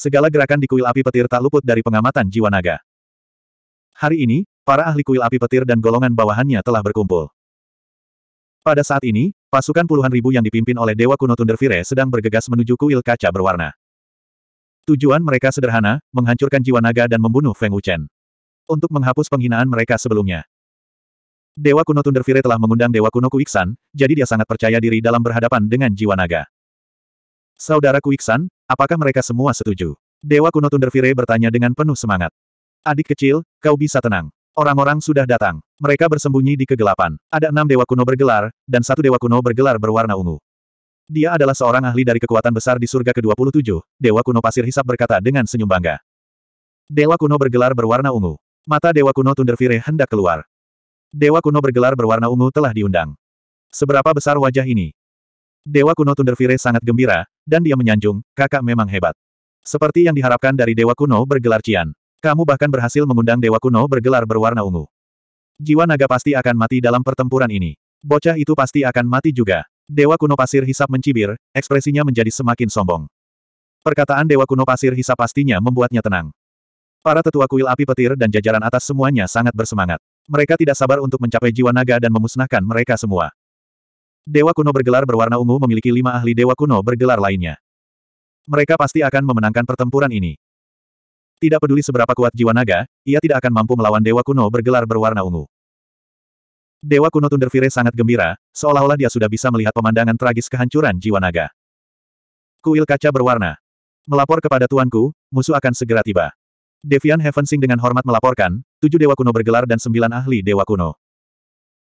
Segala gerakan di kuil api petir tak luput dari pengamatan jiwa naga. Hari ini, para ahli kuil api petir dan golongan bawahannya telah berkumpul. Pada saat ini, pasukan puluhan ribu yang dipimpin oleh Dewa Kuno Tundervire sedang bergegas menuju kuil kaca berwarna. Tujuan mereka sederhana, menghancurkan jiwa naga dan membunuh Feng Wuchen. Untuk menghapus penghinaan mereka sebelumnya. Dewa Kuno Tundervire telah mengundang Dewa Kuno Kuiksan, jadi dia sangat percaya diri dalam berhadapan dengan jiwa naga. Saudara Kuiksan, Apakah mereka semua setuju? Dewa kuno Tundervire bertanya dengan penuh semangat. Adik kecil, kau bisa tenang. Orang-orang sudah datang. Mereka bersembunyi di kegelapan. Ada enam dewa kuno bergelar, dan satu dewa kuno bergelar berwarna ungu. Dia adalah seorang ahli dari kekuatan besar di surga ke-27, Dewa Kuno Pasir Hisap berkata dengan senyum bangga. Dewa Kuno bergelar berwarna ungu. Mata Dewa Kuno Tundervire hendak keluar. Dewa Kuno bergelar berwarna ungu telah diundang. Seberapa besar wajah ini? Dewa kuno Tundervire sangat gembira, dan dia menyanjung, kakak memang hebat. Seperti yang diharapkan dari Dewa kuno bergelar Cian. Kamu bahkan berhasil mengundang Dewa kuno bergelar berwarna ungu. Jiwa naga pasti akan mati dalam pertempuran ini. Bocah itu pasti akan mati juga. Dewa kuno pasir hisap mencibir, ekspresinya menjadi semakin sombong. Perkataan Dewa kuno pasir hisap pastinya membuatnya tenang. Para tetua kuil api petir dan jajaran atas semuanya sangat bersemangat. Mereka tidak sabar untuk mencapai jiwa naga dan memusnahkan mereka semua. Dewa kuno bergelar berwarna ungu memiliki lima ahli dewa kuno bergelar lainnya. Mereka pasti akan memenangkan pertempuran ini. Tidak peduli seberapa kuat jiwa naga, ia tidak akan mampu melawan dewa kuno bergelar berwarna ungu. Dewa kuno Tundervire sangat gembira, seolah-olah dia sudah bisa melihat pemandangan tragis kehancuran jiwa naga. Kuil kaca berwarna. Melapor kepada tuanku, musuh akan segera tiba. Devian Heavensing dengan hormat melaporkan, tujuh dewa kuno bergelar dan sembilan ahli dewa kuno.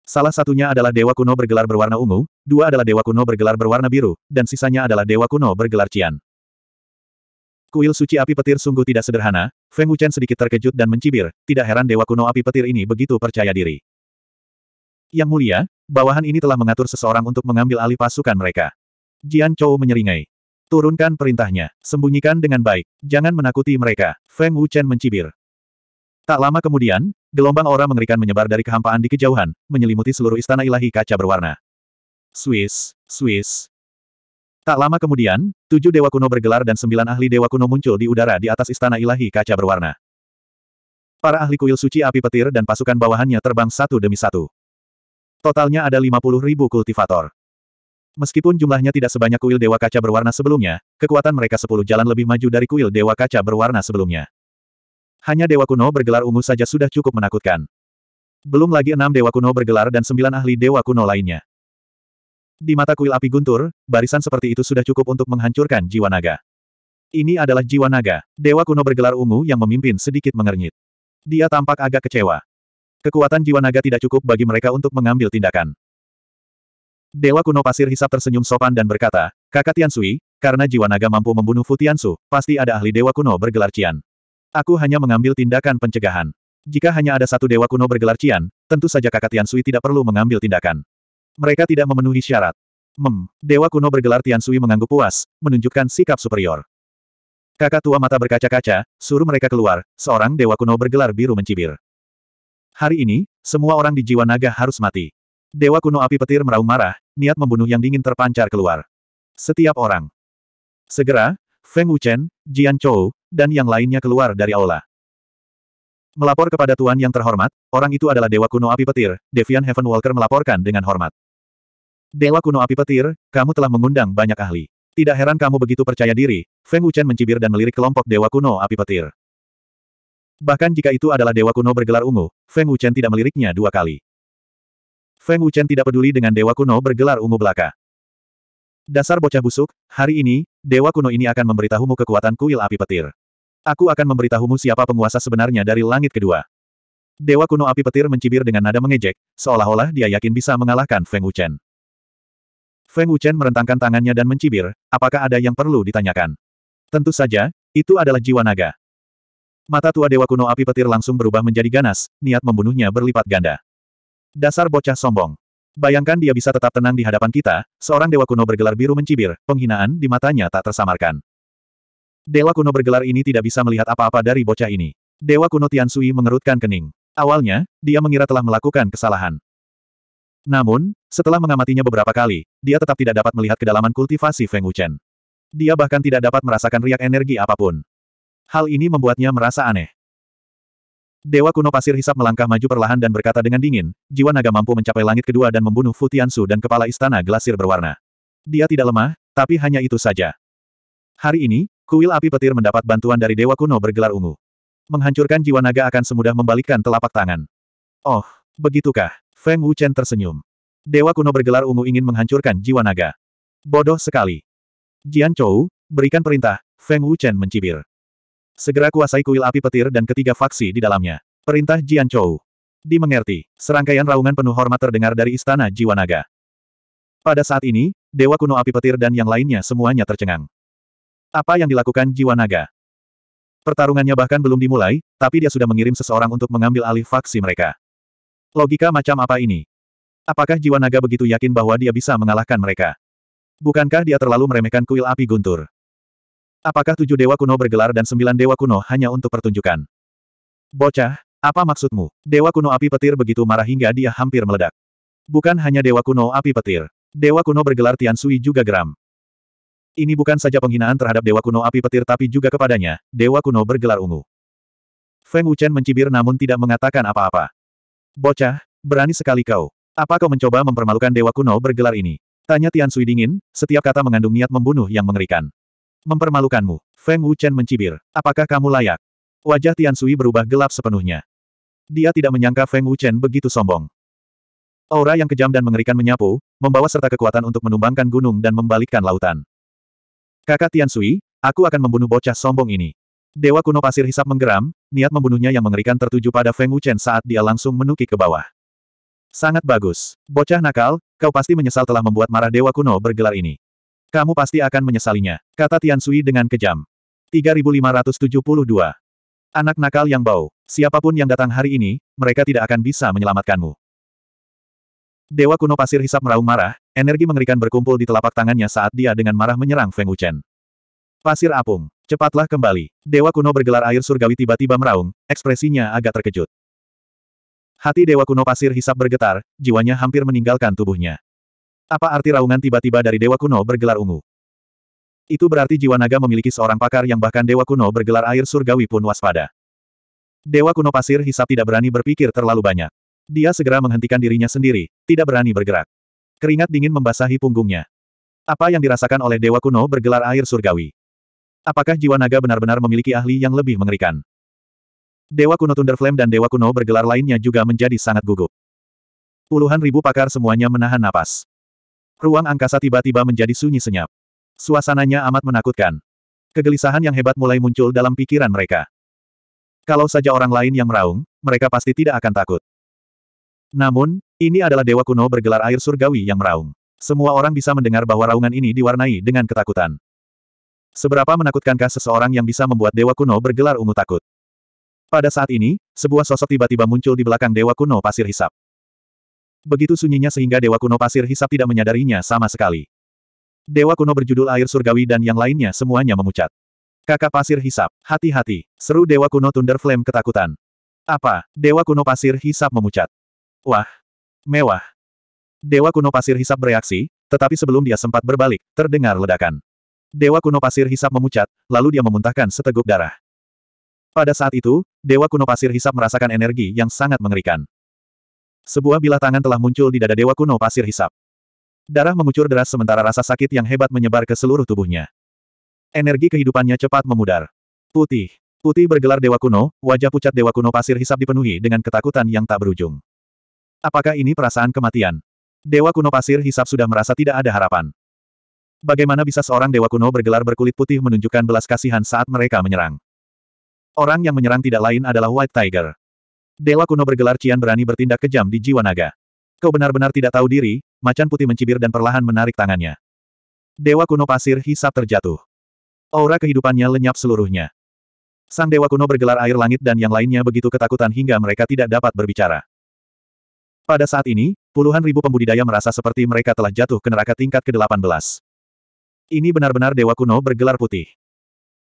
Salah satunya adalah dewa kuno bergelar berwarna ungu, dua adalah dewa kuno bergelar berwarna biru, dan sisanya adalah dewa kuno bergelar cian. Kuil suci api petir sungguh tidak sederhana, Feng Wuchen sedikit terkejut dan mencibir, tidak heran dewa kuno api petir ini begitu percaya diri. Yang mulia, bawahan ini telah mengatur seseorang untuk mengambil alih pasukan mereka. Jian Chou menyeringai. Turunkan perintahnya, sembunyikan dengan baik, jangan menakuti mereka, Feng Wuchen mencibir. Tak lama kemudian, gelombang aura mengerikan menyebar dari kehampaan di kejauhan, menyelimuti seluruh istana ilahi kaca berwarna. Swiss, Swiss. Tak lama kemudian, tujuh dewa kuno bergelar dan sembilan ahli dewa kuno muncul di udara di atas istana ilahi kaca berwarna. Para ahli kuil suci api petir dan pasukan bawahannya terbang satu demi satu. Totalnya ada puluh ribu kultivator. Meskipun jumlahnya tidak sebanyak kuil Dewa Kaca Berwarna sebelumnya, kekuatan mereka sepuluh jalan lebih maju dari kuil Dewa Kaca Berwarna sebelumnya. Hanya Dewa Kuno bergelar ungu saja sudah cukup menakutkan. Belum lagi enam Dewa Kuno bergelar dan sembilan ahli Dewa Kuno lainnya. Di mata kuil api guntur, barisan seperti itu sudah cukup untuk menghancurkan jiwa naga. Ini adalah jiwa naga, Dewa Kuno bergelar ungu yang memimpin sedikit mengernyit. Dia tampak agak kecewa. Kekuatan jiwa naga tidak cukup bagi mereka untuk mengambil tindakan. Dewa Kuno Pasir Hisap tersenyum sopan dan berkata, Kakak Tiansui, karena jiwa naga mampu membunuh Fu Tiansu, pasti ada ahli Dewa Kuno bergelar Cian. Aku hanya mengambil tindakan pencegahan. Jika hanya ada satu dewa kuno bergelar Cian, tentu saja kakak Tian Sui tidak perlu mengambil tindakan. Mereka tidak memenuhi syarat. Mem, dewa kuno bergelar Tian Sui mengangguk puas, menunjukkan sikap superior. Kakak tua mata berkaca-kaca, suruh mereka keluar, seorang dewa kuno bergelar biru mencibir. Hari ini, semua orang di jiwa naga harus mati. Dewa kuno api petir meraung marah, niat membunuh yang dingin terpancar keluar. Setiap orang. Segera, Feng Wuchen, Jian Chou, dan yang lainnya keluar dari aula. Melapor kepada Tuan yang terhormat, orang itu adalah Dewa Kuno Api Petir, Devian Heaven Walker melaporkan dengan hormat. Dewa Kuno Api Petir, kamu telah mengundang banyak ahli. Tidak heran kamu begitu percaya diri, Feng Wuchen mencibir dan melirik kelompok Dewa Kuno Api Petir. Bahkan jika itu adalah Dewa Kuno bergelar ungu, Feng Wuchen tidak meliriknya dua kali. Feng Wuchen tidak peduli dengan Dewa Kuno bergelar ungu belaka. Dasar bocah busuk, hari ini, Dewa kuno ini akan memberitahumu kekuatan kuil api petir. Aku akan memberitahumu siapa penguasa sebenarnya dari langit kedua. Dewa kuno api petir mencibir dengan nada mengejek, seolah-olah dia yakin bisa mengalahkan Feng Wuchen. Feng Wuchen merentangkan tangannya dan mencibir, apakah ada yang perlu ditanyakan? Tentu saja, itu adalah jiwa naga. Mata tua dewa kuno api petir langsung berubah menjadi ganas, niat membunuhnya berlipat ganda. Dasar bocah sombong. Bayangkan dia bisa tetap tenang di hadapan kita, seorang dewa kuno bergelar biru mencibir, penghinaan di matanya tak tersamarkan. Dewa kuno bergelar ini tidak bisa melihat apa-apa dari bocah ini. Dewa kuno Tian Sui mengerutkan kening. Awalnya, dia mengira telah melakukan kesalahan. Namun, setelah mengamatinya beberapa kali, dia tetap tidak dapat melihat kedalaman kultivasi Feng Wuchen. Dia bahkan tidak dapat merasakan riak energi apapun. Hal ini membuatnya merasa aneh. Dewa kuno pasir hisap melangkah maju perlahan dan berkata dengan dingin, jiwa naga mampu mencapai langit kedua dan membunuh Fu Tiansu dan kepala istana glasir berwarna. Dia tidak lemah, tapi hanya itu saja. Hari ini, kuil api petir mendapat bantuan dari Dewa kuno bergelar ungu. Menghancurkan jiwa naga akan semudah membalikkan telapak tangan. Oh, begitukah? Feng Wuchen tersenyum. Dewa kuno bergelar ungu ingin menghancurkan jiwa naga. Bodoh sekali. Jian Chou, berikan perintah, Feng Wuchen mencibir. Segera kuasai kuil api petir dan ketiga faksi di dalamnya. Perintah Jian Chou. Dimengerti, serangkaian raungan penuh hormat terdengar dari istana Jiwa Naga. Pada saat ini, Dewa Kuno Api Petir dan yang lainnya semuanya tercengang. Apa yang dilakukan Jiwa Naga? Pertarungannya bahkan belum dimulai, tapi dia sudah mengirim seseorang untuk mengambil alih faksi mereka. Logika macam apa ini? Apakah Jiwa Naga begitu yakin bahwa dia bisa mengalahkan mereka? Bukankah dia terlalu meremehkan kuil api guntur? Apakah tujuh dewa kuno bergelar dan sembilan dewa kuno hanya untuk pertunjukan? Bocah, apa maksudmu? Dewa kuno api petir begitu marah hingga dia hampir meledak. Bukan hanya dewa kuno api petir. Dewa kuno bergelar Tian Sui juga geram. Ini bukan saja penghinaan terhadap dewa kuno api petir tapi juga kepadanya, dewa kuno bergelar ungu. Feng Wuchen mencibir namun tidak mengatakan apa-apa. Bocah, berani sekali kau. Apa kau mencoba mempermalukan dewa kuno bergelar ini? Tanya Tian Sui dingin, setiap kata mengandung niat membunuh yang mengerikan. Mempermalukanmu. Feng Wuchen mencibir. Apakah kamu layak? Wajah Tian Sui berubah gelap sepenuhnya. Dia tidak menyangka Feng Wuchen begitu sombong. Aura yang kejam dan mengerikan menyapu, membawa serta kekuatan untuk menumbangkan gunung dan membalikkan lautan. Kakak Tian Sui, aku akan membunuh bocah sombong ini. Dewa kuno pasir hisap menggeram, niat membunuhnya yang mengerikan tertuju pada Feng Wuchen saat dia langsung menuki ke bawah. Sangat bagus. Bocah nakal, kau pasti menyesal telah membuat marah Dewa kuno bergelar ini. Kamu pasti akan menyesalinya, kata Tian Sui dengan kejam. 3572. Anak nakal yang bau, siapapun yang datang hari ini, mereka tidak akan bisa menyelamatkanmu. Dewa kuno pasir hisap meraung marah, energi mengerikan berkumpul di telapak tangannya saat dia dengan marah menyerang Feng Wuchen. Pasir apung, cepatlah kembali. Dewa kuno bergelar air surgawi tiba-tiba meraung, ekspresinya agak terkejut. Hati Dewa kuno pasir hisap bergetar, jiwanya hampir meninggalkan tubuhnya. Apa arti raungan tiba-tiba dari Dewa Kuno bergelar ungu? Itu berarti jiwa naga memiliki seorang pakar yang bahkan Dewa Kuno bergelar air surgawi pun waspada. Dewa Kuno pasir hisap tidak berani berpikir terlalu banyak. Dia segera menghentikan dirinya sendiri, tidak berani bergerak. Keringat dingin membasahi punggungnya. Apa yang dirasakan oleh Dewa Kuno bergelar air surgawi? Apakah jiwa naga benar-benar memiliki ahli yang lebih mengerikan? Dewa Kuno Thunder dan Dewa Kuno bergelar lainnya juga menjadi sangat gugup. Puluhan ribu pakar semuanya menahan napas. Ruang angkasa tiba-tiba menjadi sunyi senyap. Suasananya amat menakutkan. Kegelisahan yang hebat mulai muncul dalam pikiran mereka. Kalau saja orang lain yang meraung, mereka pasti tidak akan takut. Namun, ini adalah dewa kuno bergelar air surgawi yang meraung. Semua orang bisa mendengar bahwa raungan ini diwarnai dengan ketakutan. Seberapa menakutkankah seseorang yang bisa membuat dewa kuno bergelar ungu takut? Pada saat ini, sebuah sosok tiba-tiba muncul di belakang dewa kuno pasir hisap begitu sunyinya sehingga Dewa Kuno Pasir Hisap tidak menyadarinya sama sekali. Dewa Kuno berjudul Air Surgawi dan yang lainnya semuanya memucat. Kakak Pasir Hisap, hati-hati, seru Dewa Kuno Thunder Flame ketakutan. Apa, Dewa Kuno Pasir Hisap memucat? Wah, mewah. Dewa Kuno Pasir Hisap bereaksi, tetapi sebelum dia sempat berbalik, terdengar ledakan. Dewa Kuno Pasir Hisap memucat, lalu dia memuntahkan seteguk darah. Pada saat itu, Dewa Kuno Pasir Hisap merasakan energi yang sangat mengerikan. Sebuah bilah tangan telah muncul di dada dewa kuno pasir hisap. Darah mengucur deras sementara rasa sakit yang hebat menyebar ke seluruh tubuhnya. Energi kehidupannya cepat memudar. Putih. Putih bergelar dewa kuno, wajah pucat dewa kuno pasir hisap dipenuhi dengan ketakutan yang tak berujung. Apakah ini perasaan kematian? Dewa kuno pasir hisap sudah merasa tidak ada harapan. Bagaimana bisa seorang dewa kuno bergelar berkulit putih menunjukkan belas kasihan saat mereka menyerang? Orang yang menyerang tidak lain adalah White Tiger. Dewa kuno bergelar Cian berani bertindak kejam di jiwa naga. Kau benar-benar tidak tahu diri, macan putih mencibir dan perlahan menarik tangannya. Dewa kuno pasir hisap terjatuh. Aura kehidupannya lenyap seluruhnya. Sang dewa kuno bergelar air langit dan yang lainnya begitu ketakutan hingga mereka tidak dapat berbicara. Pada saat ini, puluhan ribu pembudidaya merasa seperti mereka telah jatuh ke neraka tingkat ke-18. Ini benar-benar dewa kuno bergelar putih.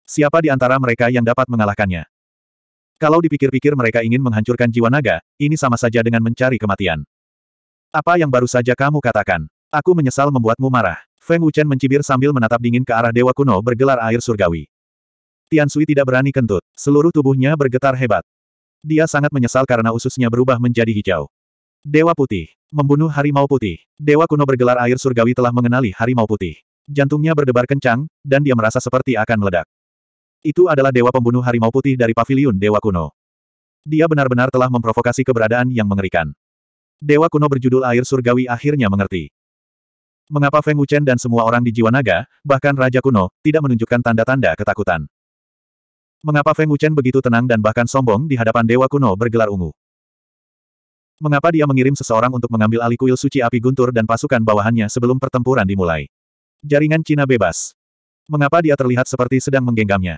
Siapa di antara mereka yang dapat mengalahkannya? Kalau dipikir-pikir mereka ingin menghancurkan jiwa naga, ini sama saja dengan mencari kematian. Apa yang baru saja kamu katakan? Aku menyesal membuatmu marah. Feng Wuchen mencibir sambil menatap dingin ke arah dewa kuno bergelar air surgawi. Tian Sui tidak berani kentut. Seluruh tubuhnya bergetar hebat. Dia sangat menyesal karena ususnya berubah menjadi hijau. Dewa putih. Membunuh harimau putih. Dewa kuno bergelar air surgawi telah mengenali harimau putih. Jantungnya berdebar kencang, dan dia merasa seperti akan meledak. Itu adalah dewa pembunuh harimau putih dari paviliun dewa kuno. Dia benar-benar telah memprovokasi keberadaan yang mengerikan. Dewa kuno berjudul Air Surgawi akhirnya mengerti. Mengapa Feng Wuchen dan semua orang di jiwa naga, bahkan Raja Kuno, tidak menunjukkan tanda-tanda ketakutan? Mengapa Feng Wuchen begitu tenang dan bahkan sombong di hadapan Dewa Kuno bergelar ungu? Mengapa dia mengirim seseorang untuk mengambil alih kuil suci api guntur dan pasukan bawahannya sebelum pertempuran dimulai? Jaringan Cina bebas. Mengapa dia terlihat seperti sedang menggenggamnya?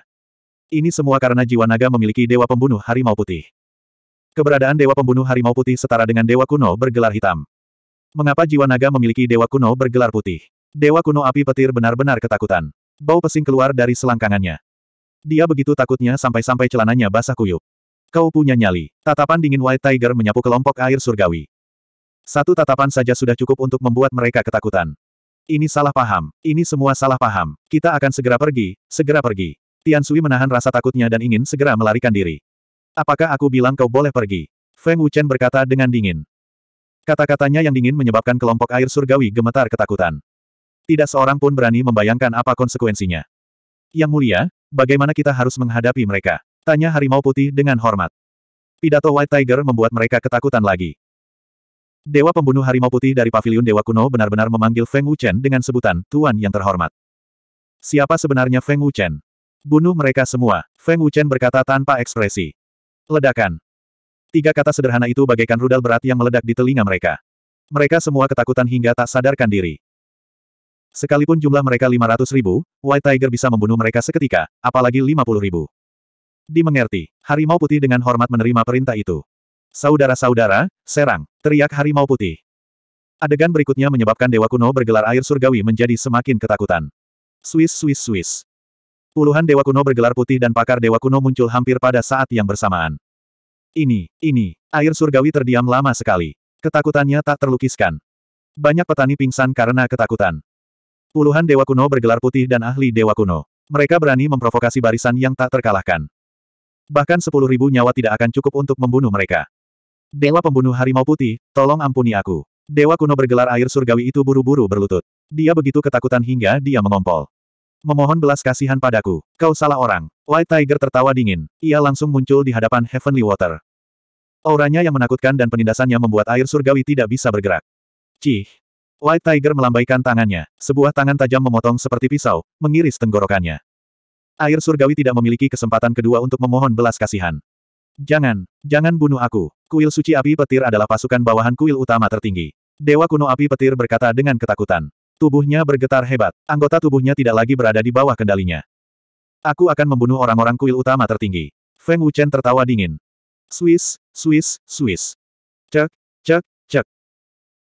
Ini semua karena jiwa naga memiliki Dewa Pembunuh Harimau Putih. Keberadaan Dewa Pembunuh Harimau Putih setara dengan Dewa Kuno bergelar hitam. Mengapa jiwa naga memiliki Dewa Kuno bergelar putih? Dewa Kuno api petir benar-benar ketakutan. Bau pesing keluar dari selangkangannya. Dia begitu takutnya sampai-sampai celananya basah kuyup. Kau punya nyali. Tatapan dingin White Tiger menyapu kelompok air surgawi. Satu tatapan saja sudah cukup untuk membuat mereka ketakutan. Ini salah paham. Ini semua salah paham. Kita akan segera pergi, segera pergi. Tian Sui menahan rasa takutnya dan ingin segera melarikan diri. Apakah aku bilang kau boleh pergi? Feng Wuchen berkata dengan dingin. Kata-katanya yang dingin menyebabkan kelompok air surgawi gemetar ketakutan. Tidak seorang pun berani membayangkan apa konsekuensinya. Yang mulia, bagaimana kita harus menghadapi mereka? Tanya Harimau Putih dengan hormat. Pidato White Tiger membuat mereka ketakutan lagi. Dewa pembunuh harimau putih dari paviliun Dewa Kuno benar-benar memanggil Feng Wuchen dengan sebutan Tuan yang terhormat. Siapa sebenarnya Feng Wuchen? Bunuh mereka semua, Feng Wuchen berkata tanpa ekspresi. Ledakan. Tiga kata sederhana itu bagaikan rudal berat yang meledak di telinga mereka. Mereka semua ketakutan hingga tak sadarkan diri. Sekalipun jumlah mereka 500 ribu, White Tiger bisa membunuh mereka seketika, apalagi 50 ribu. Dimengerti, Harimau Putih dengan hormat menerima perintah itu. Saudara-saudara, serang, teriak Harimau Putih. Adegan berikutnya menyebabkan Dewa Kuno bergelar air surgawi menjadi semakin ketakutan. Swiss Swiss Swiss. Puluhan dewa kuno bergelar putih dan pakar dewa kuno muncul hampir pada saat yang bersamaan. Ini, ini, air surgawi terdiam lama sekali. Ketakutannya tak terlukiskan. Banyak petani pingsan karena ketakutan. Puluhan dewa kuno bergelar putih dan ahli dewa kuno. Mereka berani memprovokasi barisan yang tak terkalahkan. Bahkan sepuluh ribu nyawa tidak akan cukup untuk membunuh mereka. Dewa pembunuh harimau putih, tolong ampuni aku. Dewa kuno bergelar air surgawi itu buru-buru berlutut. Dia begitu ketakutan hingga dia mengompol memohon belas kasihan padaku. Kau salah orang. White Tiger tertawa dingin. Ia langsung muncul di hadapan Heavenly Water. Auranya yang menakutkan dan penindasannya membuat air surgawi tidak bisa bergerak. Cih. White Tiger melambaikan tangannya. Sebuah tangan tajam memotong seperti pisau, mengiris tenggorokannya. Air surgawi tidak memiliki kesempatan kedua untuk memohon belas kasihan. Jangan, jangan bunuh aku. Kuil suci api petir adalah pasukan bawahan kuil utama tertinggi. Dewa kuno api petir berkata dengan ketakutan. Tubuhnya bergetar hebat. Anggota tubuhnya tidak lagi berada di bawah kendalinya. Aku akan membunuh orang-orang kuil utama tertinggi. Feng Wuchen tertawa dingin. Swiss, Swiss, Swiss. Cek, cek, cek.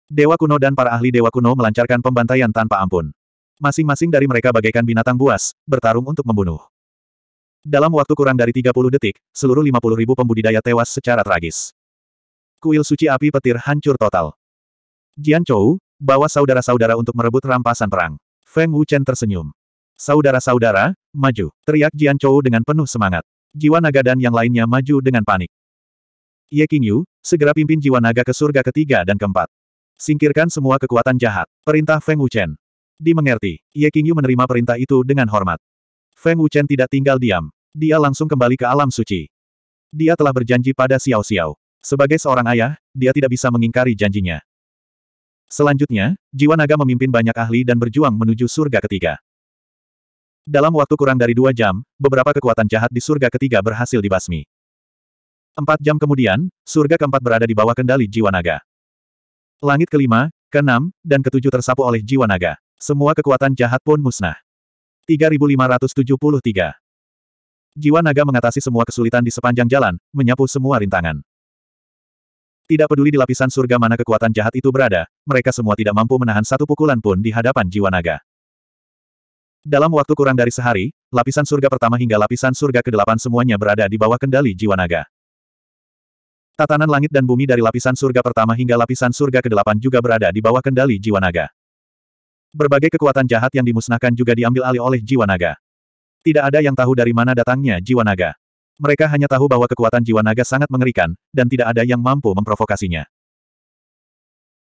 Dewa kuno dan para ahli dewa kuno melancarkan pembantaian tanpa ampun. Masing-masing dari mereka bagaikan binatang buas, bertarung untuk membunuh. Dalam waktu kurang dari 30 detik, seluruh 50 ribu pembudidaya tewas secara tragis. Kuil suci api petir hancur total. Jian Chou, Bawa saudara-saudara untuk merebut rampasan perang. Feng Wuchen tersenyum. Saudara-saudara, maju, teriak Jian Chou dengan penuh semangat. Jiwa naga dan yang lainnya maju dengan panik. Ye Yu, segera pimpin jiwa naga ke surga ketiga dan keempat. Singkirkan semua kekuatan jahat. Perintah Feng Wuchen. Dimengerti, Ye Yu menerima perintah itu dengan hormat. Feng Wuchen tidak tinggal diam. Dia langsung kembali ke alam suci. Dia telah berjanji pada Xiao Xiao. Sebagai seorang ayah, dia tidak bisa mengingkari janjinya. Selanjutnya, Jiwa Naga memimpin banyak ahli dan berjuang menuju surga ketiga. Dalam waktu kurang dari dua jam, beberapa kekuatan jahat di surga ketiga berhasil dibasmi. Empat jam kemudian, surga keempat berada di bawah kendali Jiwa Naga. Langit kelima, keenam, dan ketujuh tersapu oleh Jiwa Naga. Semua kekuatan jahat pun musnah. 3573 Jiwa Naga mengatasi semua kesulitan di sepanjang jalan, menyapu semua rintangan. Tidak peduli di lapisan surga mana kekuatan jahat itu berada, mereka semua tidak mampu menahan satu pukulan pun di hadapan jiwa naga. Dalam waktu kurang dari sehari, lapisan surga pertama hingga lapisan surga ke-8 semuanya berada di bawah kendali jiwa naga. Tatanan langit dan bumi dari lapisan surga pertama hingga lapisan surga ke-8 juga berada di bawah kendali jiwa naga. Berbagai kekuatan jahat yang dimusnahkan juga diambil alih oleh jiwa naga. Tidak ada yang tahu dari mana datangnya jiwa naga. Mereka hanya tahu bahwa kekuatan jiwa naga sangat mengerikan, dan tidak ada yang mampu memprovokasinya.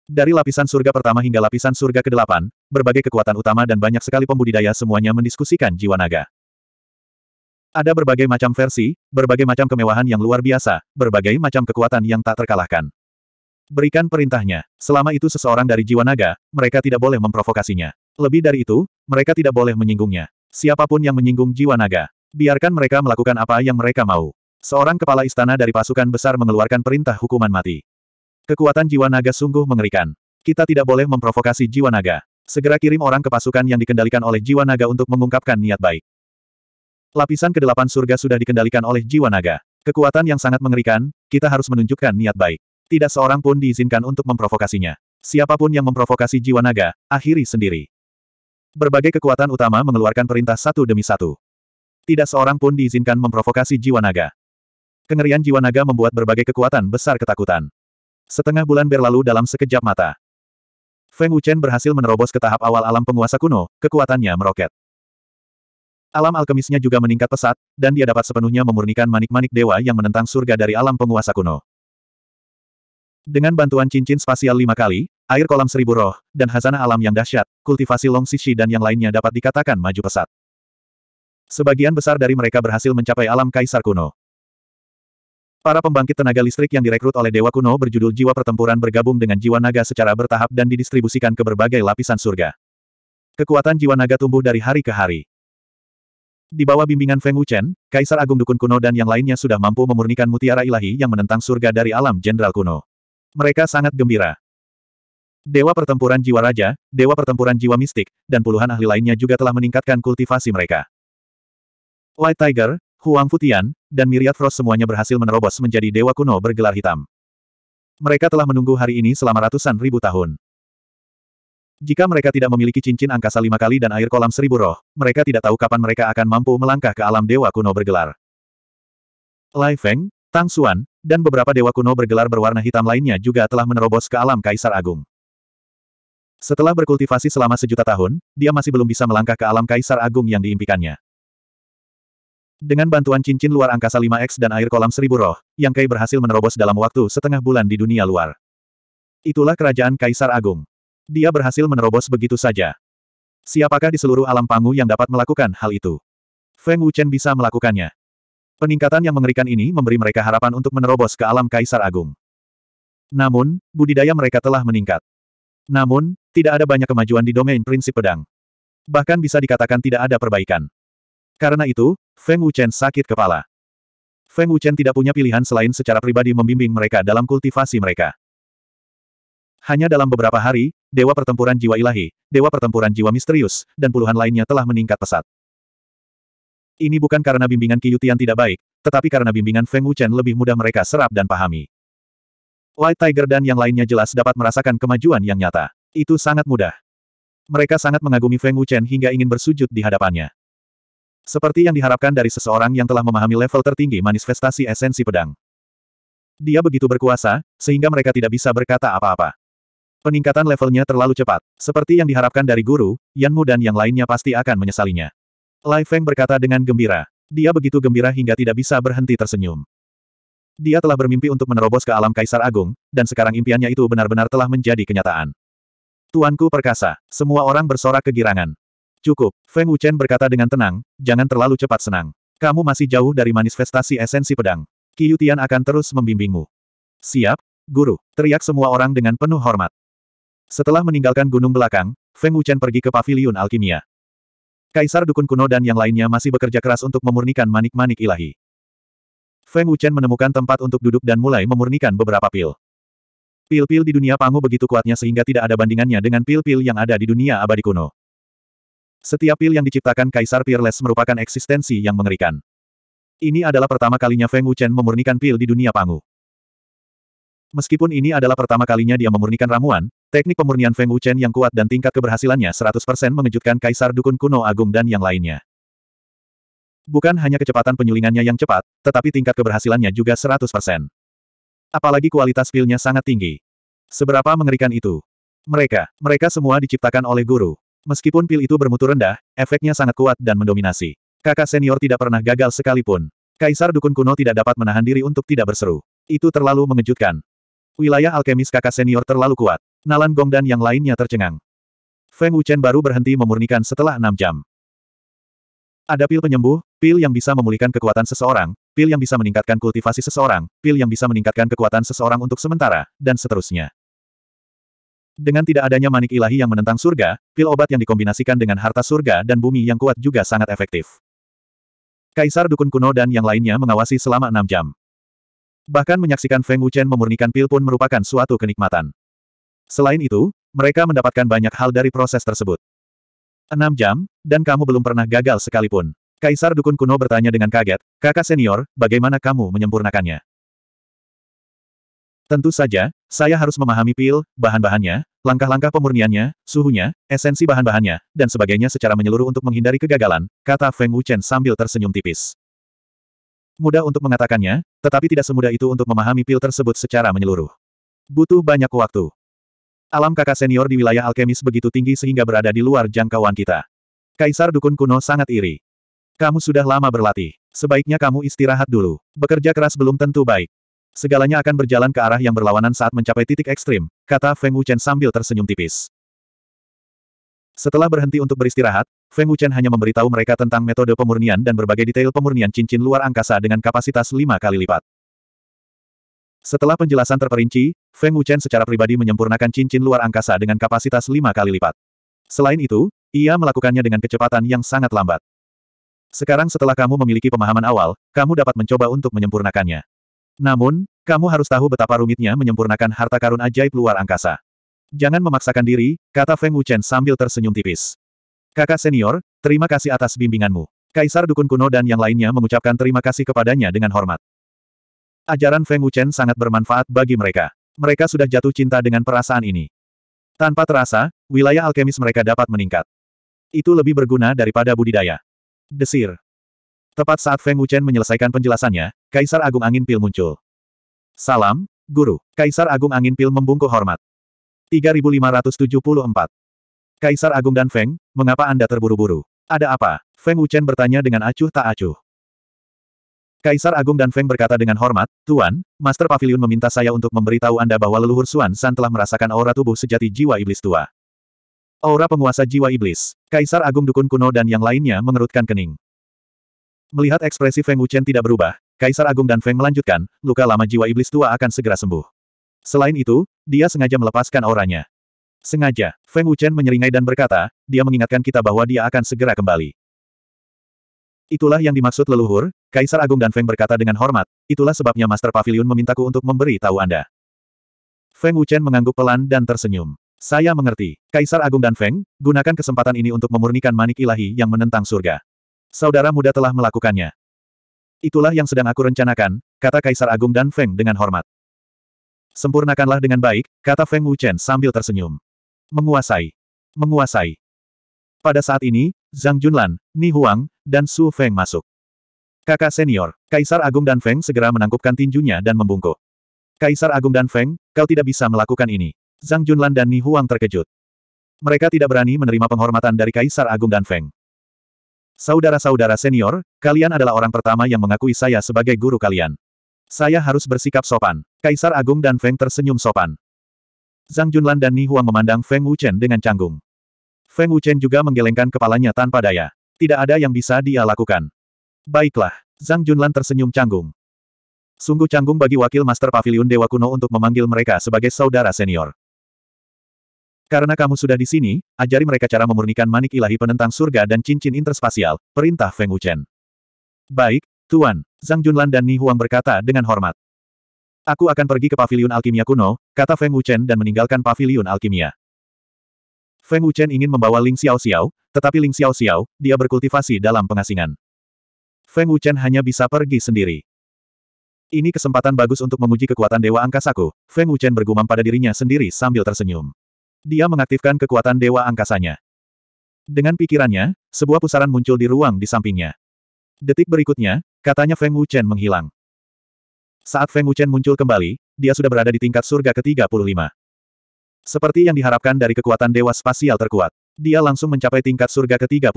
Dari lapisan surga pertama hingga lapisan surga ke-8, berbagai kekuatan utama dan banyak sekali pembudidaya semuanya mendiskusikan jiwa naga. Ada berbagai macam versi, berbagai macam kemewahan yang luar biasa, berbagai macam kekuatan yang tak terkalahkan. Berikan perintahnya. Selama itu seseorang dari jiwa naga, mereka tidak boleh memprovokasinya. Lebih dari itu, mereka tidak boleh menyinggungnya. Siapapun yang menyinggung jiwa naga, Biarkan mereka melakukan apa yang mereka mau. Seorang kepala istana dari pasukan besar mengeluarkan perintah hukuman mati. Kekuatan jiwa naga sungguh mengerikan. Kita tidak boleh memprovokasi jiwa naga. Segera kirim orang ke pasukan yang dikendalikan oleh jiwa naga untuk mengungkapkan niat baik. Lapisan kedelapan surga sudah dikendalikan oleh jiwa naga. Kekuatan yang sangat mengerikan, kita harus menunjukkan niat baik. Tidak seorang pun diizinkan untuk memprovokasinya. Siapapun yang memprovokasi jiwa naga, akhiri sendiri. Berbagai kekuatan utama mengeluarkan perintah satu demi satu. Tidak seorang pun diizinkan memprovokasi jiwa naga. Kengerian jiwa naga membuat berbagai kekuatan besar ketakutan. Setengah bulan berlalu dalam sekejap mata. Feng Wuchen berhasil menerobos ke tahap awal alam penguasa kuno, kekuatannya meroket. Alam alkemisnya juga meningkat pesat, dan dia dapat sepenuhnya memurnikan manik-manik dewa yang menentang surga dari alam penguasa kuno. Dengan bantuan cincin spasial lima kali, air kolam seribu roh, dan hazanah alam yang dahsyat, kultivasi Long Sishi dan yang lainnya dapat dikatakan maju pesat. Sebagian besar dari mereka berhasil mencapai alam kaisar kuno. Para pembangkit tenaga listrik yang direkrut oleh Dewa Kuno berjudul Jiwa Pertempuran bergabung dengan Jiwa Naga secara bertahap dan didistribusikan ke berbagai lapisan surga. Kekuatan Jiwa Naga tumbuh dari hari ke hari. Di bawah bimbingan Feng Wuchen, Kaisar Agung Dukun Kuno dan yang lainnya sudah mampu memurnikan mutiara ilahi yang menentang surga dari alam Jenderal Kuno. Mereka sangat gembira. Dewa Pertempuran Jiwa Raja, Dewa Pertempuran Jiwa Mistik, dan puluhan ahli lainnya juga telah meningkatkan kultivasi mereka. White Tiger, Huang Futian, dan Myriad Frost semuanya berhasil menerobos menjadi dewa kuno bergelar hitam. Mereka telah menunggu hari ini selama ratusan ribu tahun. Jika mereka tidak memiliki cincin angkasa lima kali dan air kolam seribu roh, mereka tidak tahu kapan mereka akan mampu melangkah ke alam dewa kuno bergelar. Lai Feng, Tang Xuan, dan beberapa dewa kuno bergelar berwarna hitam lainnya juga telah menerobos ke alam Kaisar Agung. Setelah berkultivasi selama sejuta tahun, dia masih belum bisa melangkah ke alam Kaisar Agung yang diimpikannya. Dengan bantuan cincin luar angkasa 5X dan air kolam seribu roh, Yang Kai berhasil menerobos dalam waktu setengah bulan di dunia luar. Itulah kerajaan Kaisar Agung. Dia berhasil menerobos begitu saja. Siapakah di seluruh alam pangu yang dapat melakukan hal itu? Feng Wuchen bisa melakukannya. Peningkatan yang mengerikan ini memberi mereka harapan untuk menerobos ke alam Kaisar Agung. Namun, budidaya mereka telah meningkat. Namun, tidak ada banyak kemajuan di domain prinsip pedang. Bahkan bisa dikatakan tidak ada perbaikan. Karena itu, Feng Wuchen sakit kepala. Feng Wuchen tidak punya pilihan selain secara pribadi membimbing mereka dalam kultivasi mereka. Hanya dalam beberapa hari, Dewa Pertempuran Jiwa Ilahi, Dewa Pertempuran Jiwa Misterius, dan puluhan lainnya telah meningkat pesat. Ini bukan karena bimbingan Qiyutian tidak baik, tetapi karena bimbingan Feng Wuchen lebih mudah mereka serap dan pahami. White Tiger dan yang lainnya jelas dapat merasakan kemajuan yang nyata. Itu sangat mudah. Mereka sangat mengagumi Feng Wuchen hingga ingin bersujud di hadapannya. Seperti yang diharapkan dari seseorang yang telah memahami level tertinggi manifestasi esensi pedang. Dia begitu berkuasa, sehingga mereka tidak bisa berkata apa-apa. Peningkatan levelnya terlalu cepat. Seperti yang diharapkan dari guru, Mu dan yang lainnya pasti akan menyesalinya. Lai Feng berkata dengan gembira. Dia begitu gembira hingga tidak bisa berhenti tersenyum. Dia telah bermimpi untuk menerobos ke alam Kaisar Agung, dan sekarang impiannya itu benar-benar telah menjadi kenyataan. Tuanku perkasa, semua orang bersorak kegirangan. Cukup, Feng Wuchen berkata dengan tenang, jangan terlalu cepat senang. Kamu masih jauh dari manifestasi esensi pedang. Qiyutian akan terus membimbingmu. Siap, guru, teriak semua orang dengan penuh hormat. Setelah meninggalkan gunung belakang, Feng Wuchen pergi ke paviliun alkimia. Kaisar Dukun Kuno dan yang lainnya masih bekerja keras untuk memurnikan manik-manik ilahi. Feng Wuchen menemukan tempat untuk duduk dan mulai memurnikan beberapa pil. Pil-pil di dunia Pangu begitu kuatnya sehingga tidak ada bandingannya dengan pil-pil yang ada di dunia abadi kuno. Setiap pil yang diciptakan Kaisar Peerless merupakan eksistensi yang mengerikan. Ini adalah pertama kalinya Feng Wuchen memurnikan pil di dunia Pangu. Meskipun ini adalah pertama kalinya dia memurnikan ramuan, teknik pemurnian Feng Wuchen yang kuat dan tingkat keberhasilannya 100% mengejutkan Kaisar Dukun Kuno Agung dan yang lainnya. Bukan hanya kecepatan penyulingannya yang cepat, tetapi tingkat keberhasilannya juga 100%. Apalagi kualitas pilnya sangat tinggi. Seberapa mengerikan itu? Mereka, mereka semua diciptakan oleh guru. Meskipun pil itu bermutu rendah, efeknya sangat kuat dan mendominasi. Kakak senior tidak pernah gagal sekalipun. Kaisar Dukun Kuno tidak dapat menahan diri untuk tidak berseru. Itu terlalu mengejutkan. Wilayah alkemis kakak senior terlalu kuat. Nalan Gong dan yang lainnya tercengang. Feng Wuchen baru berhenti memurnikan setelah enam jam. Ada pil penyembuh, pil yang bisa memulihkan kekuatan seseorang, pil yang bisa meningkatkan kultivasi seseorang, pil yang bisa meningkatkan kekuatan seseorang untuk sementara, dan seterusnya. Dengan tidak adanya manik ilahi yang menentang surga, pil obat yang dikombinasikan dengan harta surga dan bumi yang kuat juga sangat efektif. Kaisar Dukun Kuno dan yang lainnya mengawasi selama enam jam. Bahkan menyaksikan Feng Wuchen memurnikan pil pun merupakan suatu kenikmatan. Selain itu, mereka mendapatkan banyak hal dari proses tersebut. Enam jam, dan kamu belum pernah gagal sekalipun. Kaisar Dukun Kuno bertanya dengan kaget, kakak senior, bagaimana kamu menyempurnakannya? Tentu saja, saya harus memahami pil, bahan-bahannya, langkah-langkah pemurniannya, suhunya, esensi bahan-bahannya, dan sebagainya secara menyeluruh untuk menghindari kegagalan, kata Feng Wuchen sambil tersenyum tipis. Mudah untuk mengatakannya, tetapi tidak semudah itu untuk memahami pil tersebut secara menyeluruh. Butuh banyak waktu. Alam kakak senior di wilayah alkemis begitu tinggi sehingga berada di luar jangkauan kita. Kaisar Dukun kuno sangat iri. Kamu sudah lama berlatih. Sebaiknya kamu istirahat dulu. Bekerja keras belum tentu baik. Segalanya akan berjalan ke arah yang berlawanan saat mencapai titik ekstrim, kata Feng Wuchen sambil tersenyum tipis. Setelah berhenti untuk beristirahat, Feng Wuchen hanya memberitahu mereka tentang metode pemurnian dan berbagai detail pemurnian cincin luar angkasa dengan kapasitas lima kali lipat. Setelah penjelasan terperinci, Feng Wuchen secara pribadi menyempurnakan cincin luar angkasa dengan kapasitas lima kali lipat. Selain itu, ia melakukannya dengan kecepatan yang sangat lambat. Sekarang setelah kamu memiliki pemahaman awal, kamu dapat mencoba untuk menyempurnakannya. Namun, kamu harus tahu betapa rumitnya menyempurnakan harta karun ajaib luar angkasa. Jangan memaksakan diri, kata Feng Wuchen sambil tersenyum tipis. Kakak senior, terima kasih atas bimbinganmu. Kaisar Dukun Kuno dan yang lainnya mengucapkan terima kasih kepadanya dengan hormat. Ajaran Feng Wuchen sangat bermanfaat bagi mereka. Mereka sudah jatuh cinta dengan perasaan ini. Tanpa terasa, wilayah alkemis mereka dapat meningkat. Itu lebih berguna daripada budidaya. Desir. Tepat saat Feng Wuchen menyelesaikan penjelasannya, Kaisar Agung Angin Pil muncul. Salam, Guru. Kaisar Agung Angin Pil membungkuk hormat. 3574. Kaisar Agung dan Feng, mengapa Anda terburu-buru? Ada apa? Feng Wuchen bertanya dengan acuh tak acuh. Kaisar Agung dan Feng berkata dengan hormat, Tuan, Master Pavilion meminta saya untuk memberitahu Anda bahwa leluhur Xuan San telah merasakan aura tubuh sejati jiwa iblis tua. Aura penguasa jiwa iblis, Kaisar Agung Dukun Kuno dan yang lainnya mengerutkan kening. Melihat ekspresi Feng Wuchen tidak berubah, Kaisar Agung dan Feng melanjutkan, luka lama jiwa iblis tua akan segera sembuh. Selain itu, dia sengaja melepaskan auranya. Sengaja, Feng Wuchen menyeringai dan berkata, dia mengingatkan kita bahwa dia akan segera kembali. Itulah yang dimaksud leluhur, Kaisar Agung dan Feng berkata dengan hormat, itulah sebabnya Master Pavilion memintaku untuk memberi tahu Anda. Feng Wuchen mengangguk pelan dan tersenyum. Saya mengerti, Kaisar Agung dan Feng, gunakan kesempatan ini untuk memurnikan manik ilahi yang menentang surga. Saudara muda telah melakukannya. Itulah yang sedang aku rencanakan, kata Kaisar Agung dan Feng dengan hormat. Sempurnakanlah dengan baik, kata Feng Wuchen sambil tersenyum. Menguasai. Menguasai. Pada saat ini, Zhang Junlan, Ni Huang, dan Su Feng masuk. Kakak senior, Kaisar Agung dan Feng segera menangkupkan tinjunya dan membungkuk. Kaisar Agung dan Feng, kau tidak bisa melakukan ini. Zhang Junlan dan Ni Huang terkejut. Mereka tidak berani menerima penghormatan dari Kaisar Agung dan Feng. Saudara-saudara senior, kalian adalah orang pertama yang mengakui saya sebagai guru kalian. Saya harus bersikap sopan. Kaisar Agung dan Feng tersenyum sopan. Zhang Junlan dan Ni Huang memandang Feng Wuchen dengan canggung. Feng Wuchen juga menggelengkan kepalanya tanpa daya. Tidak ada yang bisa dia lakukan. Baiklah, Zhang Junlan tersenyum canggung. Sungguh canggung bagi wakil Master pavilion Dewa Kuno untuk memanggil mereka sebagai saudara senior. Karena kamu sudah di sini, ajari mereka cara memurnikan manik ilahi penentang surga dan cincin interspasial, perintah Feng Wuchen. Baik, Tuan, Zhang Junlan dan Ni Huang berkata dengan hormat. Aku akan pergi ke Pavilion alkimia kuno, kata Feng Wuchen dan meninggalkan Pavilion alkimia. Feng Wuchen ingin membawa Ling Xiao Xiao, tetapi Ling Xiao Xiao, dia berkultivasi dalam pengasingan. Feng Wuchen hanya bisa pergi sendiri. Ini kesempatan bagus untuk menguji kekuatan Dewa Angkasaku, Feng Wuchen bergumam pada dirinya sendiri sambil tersenyum. Dia mengaktifkan kekuatan dewa angkasanya. Dengan pikirannya, sebuah pusaran muncul di ruang di sampingnya. Detik berikutnya, katanya Feng Wuchen menghilang. Saat Feng Wuchen muncul kembali, dia sudah berada di tingkat surga ke-35. Seperti yang diharapkan dari kekuatan dewa spasial terkuat, dia langsung mencapai tingkat surga ke-35.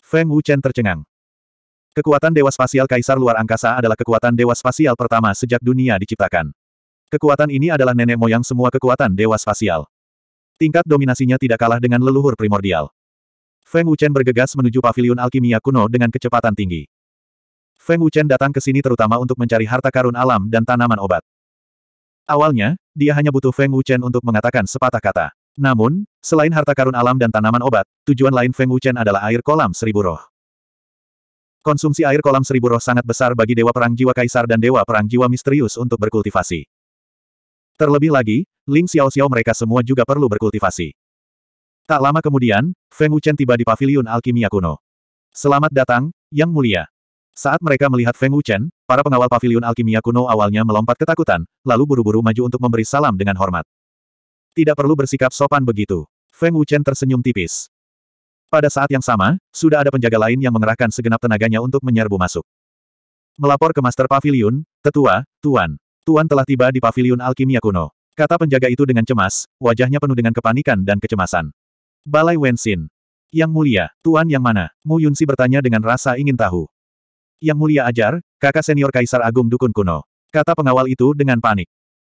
Feng Wuchen tercengang. Kekuatan dewa spasial kaisar luar angkasa adalah kekuatan dewa spasial pertama sejak dunia diciptakan. Kekuatan ini adalah nenek moyang semua kekuatan dewa spasial. Tingkat dominasinya tidak kalah dengan leluhur primordial. Feng Wuchen bergegas menuju paviliun alkimia kuno dengan kecepatan tinggi. Feng Wuchen datang ke sini terutama untuk mencari harta karun alam dan tanaman obat. Awalnya, dia hanya butuh Feng Wuchen untuk mengatakan sepatah kata. Namun, selain harta karun alam dan tanaman obat, tujuan lain Feng Wuchen adalah air kolam seribu roh. Konsumsi air kolam seribu roh sangat besar bagi Dewa Perang Jiwa Kaisar dan Dewa Perang Jiwa Misterius untuk berkultivasi. Terlebih lagi, Ling Xiao Xiao mereka semua juga perlu berkultivasi. Tak lama kemudian, Feng Wuchen tiba di paviliun alkimia kuno. Selamat datang, Yang Mulia. Saat mereka melihat Feng Wuchen, para pengawal paviliun alkimia kuno awalnya melompat ketakutan, lalu buru-buru maju untuk memberi salam dengan hormat. Tidak perlu bersikap sopan begitu. Feng Wuchen tersenyum tipis. Pada saat yang sama, sudah ada penjaga lain yang mengerahkan segenap tenaganya untuk menyerbu masuk. Melapor ke Master Pavilion, Tetua, Tuan. Tuan telah tiba di paviliun alkimia kuno. Kata penjaga itu dengan cemas, wajahnya penuh dengan kepanikan dan kecemasan. Balai Wensin. Yang mulia, Tuan yang mana? Mu Yunsi bertanya dengan rasa ingin tahu. Yang mulia ajar, kakak senior Kaisar Agung Dukun Kuno. Kata pengawal itu dengan panik.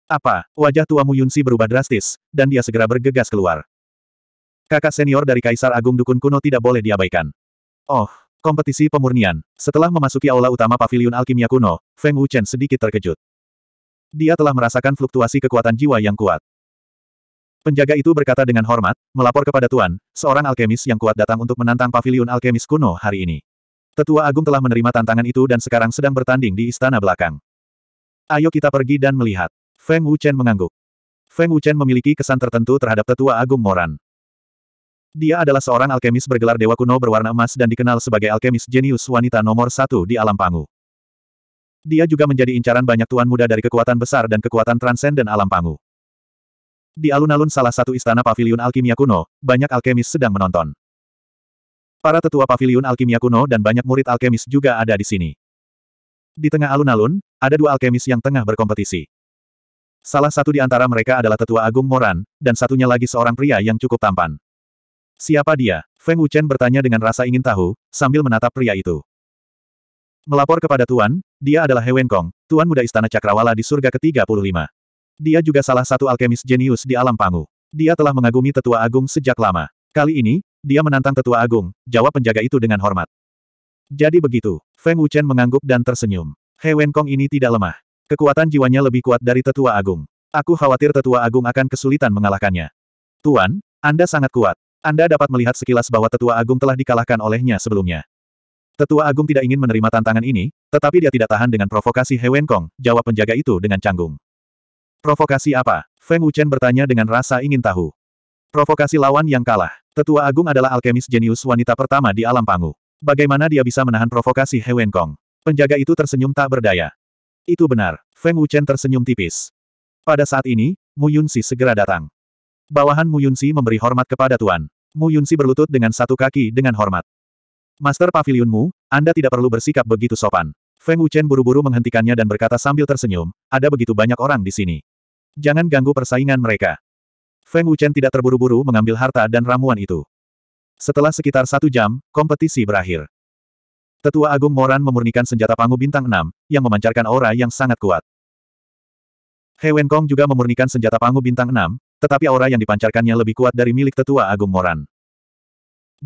Apa? Wajah tua Mu Yunsi berubah drastis, dan dia segera bergegas keluar. Kakak senior dari Kaisar Agung Dukun Kuno tidak boleh diabaikan. Oh, kompetisi pemurnian. Setelah memasuki aula utama paviliun alkimia kuno, Feng Wuchen sedikit terkejut. Dia telah merasakan fluktuasi kekuatan jiwa yang kuat. Penjaga itu berkata dengan hormat, melapor kepada Tuan, seorang alkemis yang kuat datang untuk menantang pavilion alkemis kuno hari ini. Tetua Agung telah menerima tantangan itu dan sekarang sedang bertanding di istana belakang. Ayo kita pergi dan melihat. Feng Wuchen mengangguk. Feng Wuchen memiliki kesan tertentu terhadap Tetua Agung Moran. Dia adalah seorang alkemis bergelar dewa kuno berwarna emas dan dikenal sebagai alkemis jenius wanita nomor satu di alam Panggung. Dia juga menjadi incaran banyak tuan muda dari kekuatan besar dan kekuatan transenden alam pangu. Di alun-alun salah satu istana pavilion alkimia kuno, banyak alkemis sedang menonton. Para tetua pavilion alkimia kuno dan banyak murid alkemis juga ada di sini. Di tengah alun-alun, ada dua alkemis yang tengah berkompetisi. Salah satu di antara mereka adalah tetua agung Moran, dan satunya lagi seorang pria yang cukup tampan. Siapa dia? Feng Wuchen bertanya dengan rasa ingin tahu, sambil menatap pria itu. Melapor kepada Tuan, dia adalah Hewen Kong, Tuan Muda Istana Cakrawala di surga ke-35. Dia juga salah satu alkemis jenius di alam pangu. Dia telah mengagumi tetua agung sejak lama. Kali ini, dia menantang tetua agung, jawab penjaga itu dengan hormat. Jadi begitu, Feng Wuchen mengangguk dan tersenyum. Hewen Kong ini tidak lemah. Kekuatan jiwanya lebih kuat dari tetua agung. Aku khawatir tetua agung akan kesulitan mengalahkannya. Tuan, Anda sangat kuat. Anda dapat melihat sekilas bahwa tetua agung telah dikalahkan olehnya sebelumnya. Tetua Agung tidak ingin menerima tantangan ini, tetapi dia tidak tahan dengan provokasi He Wenkong, jawab penjaga itu dengan canggung. Provokasi apa? Feng Wuchen bertanya dengan rasa ingin tahu. Provokasi lawan yang kalah. Tetua Agung adalah alkemis jenius wanita pertama di alam pangu. Bagaimana dia bisa menahan provokasi He Wenkong? Penjaga itu tersenyum tak berdaya. Itu benar. Feng Wuchen tersenyum tipis. Pada saat ini, Mu Yunsi segera datang. Bawahan Mu Yunsi memberi hormat kepada Tuan. Mu Yunsi berlutut dengan satu kaki dengan hormat. Master pavilionmu, Anda tidak perlu bersikap begitu sopan. Feng Wuchen buru-buru menghentikannya dan berkata sambil tersenyum, ada begitu banyak orang di sini. Jangan ganggu persaingan mereka. Feng Wuchen tidak terburu-buru mengambil harta dan ramuan itu. Setelah sekitar satu jam, kompetisi berakhir. Tetua Agung Moran memurnikan senjata pangu bintang 6, yang memancarkan aura yang sangat kuat. He Wenkong juga memurnikan senjata pangu bintang 6, tetapi aura yang dipancarkannya lebih kuat dari milik Tetua Agung Moran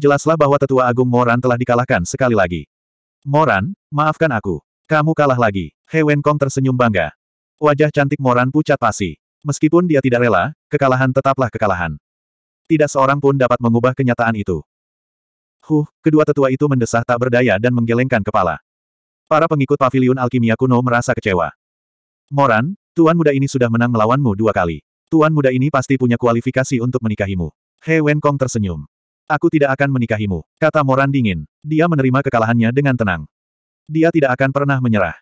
jelaslah bahwa tetua agung Moran telah dikalahkan sekali lagi. Moran, maafkan aku. Kamu kalah lagi. He Wenkong tersenyum bangga. Wajah cantik Moran pucat pasi. Meskipun dia tidak rela, kekalahan tetaplah kekalahan. Tidak seorang pun dapat mengubah kenyataan itu. Huh, kedua tetua itu mendesah tak berdaya dan menggelengkan kepala. Para pengikut pavilion alkimia kuno merasa kecewa. Moran, tuan muda ini sudah menang melawanmu dua kali. Tuan muda ini pasti punya kualifikasi untuk menikahimu. He Wenkong tersenyum. Aku tidak akan menikahimu, kata Moran dingin. Dia menerima kekalahannya dengan tenang. Dia tidak akan pernah menyerah.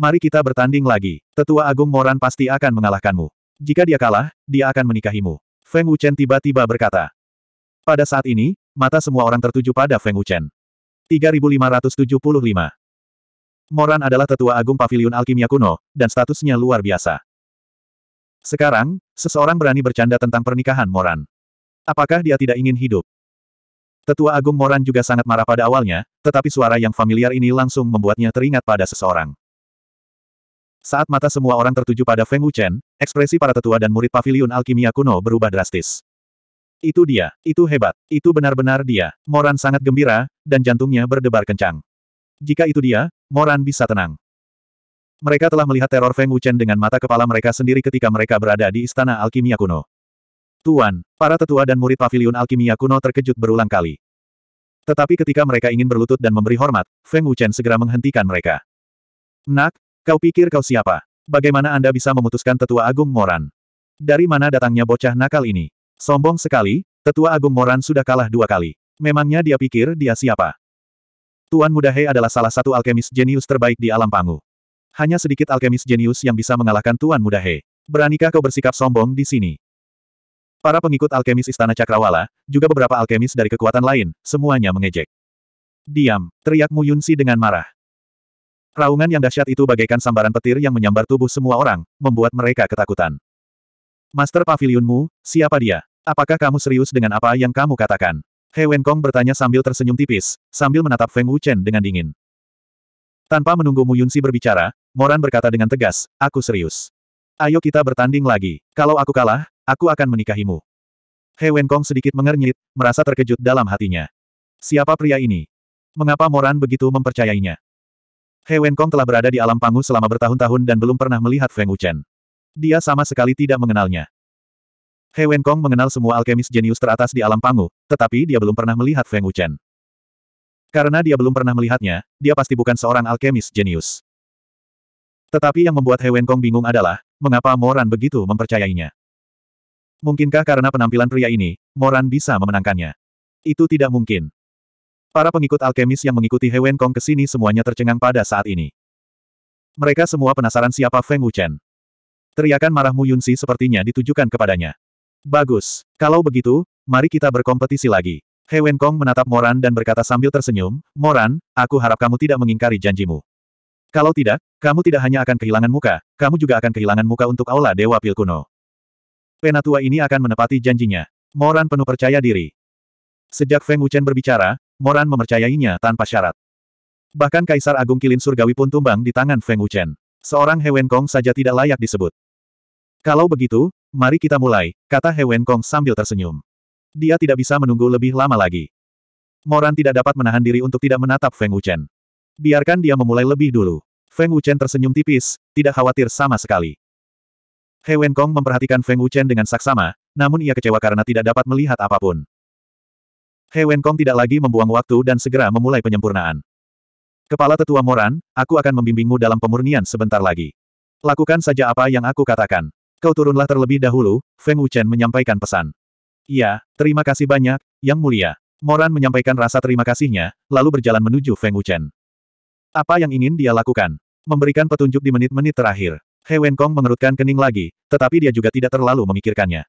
Mari kita bertanding lagi. Tetua Agung Moran pasti akan mengalahkanmu. Jika dia kalah, dia akan menikahimu. Feng Wuchen tiba-tiba berkata. Pada saat ini, mata semua orang tertuju pada Feng Wuchen. 3575 Moran adalah tetua agung pavilion alkimia kuno, dan statusnya luar biasa. Sekarang, seseorang berani bercanda tentang pernikahan Moran. Apakah dia tidak ingin hidup? Tetua Agung Moran juga sangat marah pada awalnya, tetapi suara yang familiar ini langsung membuatnya teringat pada seseorang. Saat mata semua orang tertuju pada Feng Wuchen, ekspresi para tetua dan murid pavilion alkimia kuno berubah drastis. Itu dia, itu hebat, itu benar-benar dia. Moran sangat gembira, dan jantungnya berdebar kencang. Jika itu dia, Moran bisa tenang. Mereka telah melihat teror Feng Wuchen dengan mata kepala mereka sendiri ketika mereka berada di Istana Alkimia Kuno. Tuan, para tetua dan murid pavilion alkimia kuno terkejut berulang kali. Tetapi ketika mereka ingin berlutut dan memberi hormat, Feng Wuchen segera menghentikan mereka. Nak, kau pikir kau siapa? Bagaimana Anda bisa memutuskan tetua agung Moran? Dari mana datangnya bocah nakal ini? Sombong sekali, tetua agung Moran sudah kalah dua kali. Memangnya dia pikir dia siapa? Tuan Muda adalah salah satu alkemis jenius terbaik di alam pangu. Hanya sedikit alkemis jenius yang bisa mengalahkan Tuan Muda Beranikah kau bersikap sombong di sini? Para pengikut alkemis istana Cakrawala, juga beberapa alkemis dari kekuatan lain, semuanya mengejek. Diam, teriak Mu Yunsi dengan marah. Raungan yang dahsyat itu bagaikan sambaran petir yang menyambar tubuh semua orang, membuat mereka ketakutan. Master Pavilionmu, siapa dia? Apakah kamu serius dengan apa yang kamu katakan? He Wenkong bertanya sambil tersenyum tipis, sambil menatap Feng Wuchen dengan dingin. Tanpa menunggu Mu Yunsi berbicara, Moran berkata dengan tegas, aku serius. Ayo kita bertanding lagi. Kalau aku kalah, Aku akan menikahimu. He Wenkong sedikit mengernyit, merasa terkejut dalam hatinya. Siapa pria ini? Mengapa Moran begitu mempercayainya? He Wenkong telah berada di alam pangu selama bertahun-tahun dan belum pernah melihat Feng Wuchen. Dia sama sekali tidak mengenalnya. He Wenkong mengenal semua alkemis jenius teratas di alam pangu, tetapi dia belum pernah melihat Feng Wuchen. Karena dia belum pernah melihatnya, dia pasti bukan seorang alkemis jenius. Tetapi yang membuat He Wenkong bingung adalah, mengapa Moran begitu mempercayainya. Mungkinkah karena penampilan pria ini, Moran bisa memenangkannya? Itu tidak mungkin. Para pengikut alkemis yang mengikuti He Wen Kong ke sini semuanya tercengang pada saat ini. Mereka semua penasaran siapa Feng Wuchen. Teriakan marah Mu Si sepertinya ditujukan kepadanya. Bagus. Kalau begitu, mari kita berkompetisi lagi. He Wen Kong menatap Moran dan berkata sambil tersenyum, Moran, aku harap kamu tidak mengingkari janjimu. Kalau tidak, kamu tidak hanya akan kehilangan muka, kamu juga akan kehilangan muka untuk Aula Dewa Pil Kuno penatua ini akan menepati janjinya. Moran penuh percaya diri. Sejak Feng Wuchen berbicara, Moran memercayainya tanpa syarat. Bahkan Kaisar Agung Kilin Surgawi pun tumbang di tangan Feng Wuchen. Seorang Hewen Kong saja tidak layak disebut. Kalau begitu, mari kita mulai, kata Hewen Kong sambil tersenyum. Dia tidak bisa menunggu lebih lama lagi. Moran tidak dapat menahan diri untuk tidak menatap Feng Wuchen. Biarkan dia memulai lebih dulu. Feng Wuchen tersenyum tipis, tidak khawatir sama sekali. He Wenkong memperhatikan Feng Wuchen dengan saksama, namun ia kecewa karena tidak dapat melihat apapun. He Wenkong tidak lagi membuang waktu dan segera memulai penyempurnaan. Kepala Tetua Moran, aku akan membimbingmu dalam pemurnian sebentar lagi. Lakukan saja apa yang aku katakan. Kau turunlah terlebih dahulu, Feng Wuchen menyampaikan pesan. Iya, terima kasih banyak, Yang Mulia. Moran menyampaikan rasa terima kasihnya, lalu berjalan menuju Feng Wuchen. Apa yang ingin dia lakukan? Memberikan petunjuk di menit-menit terakhir. He Wenkong mengerutkan kening lagi, tetapi dia juga tidak terlalu memikirkannya.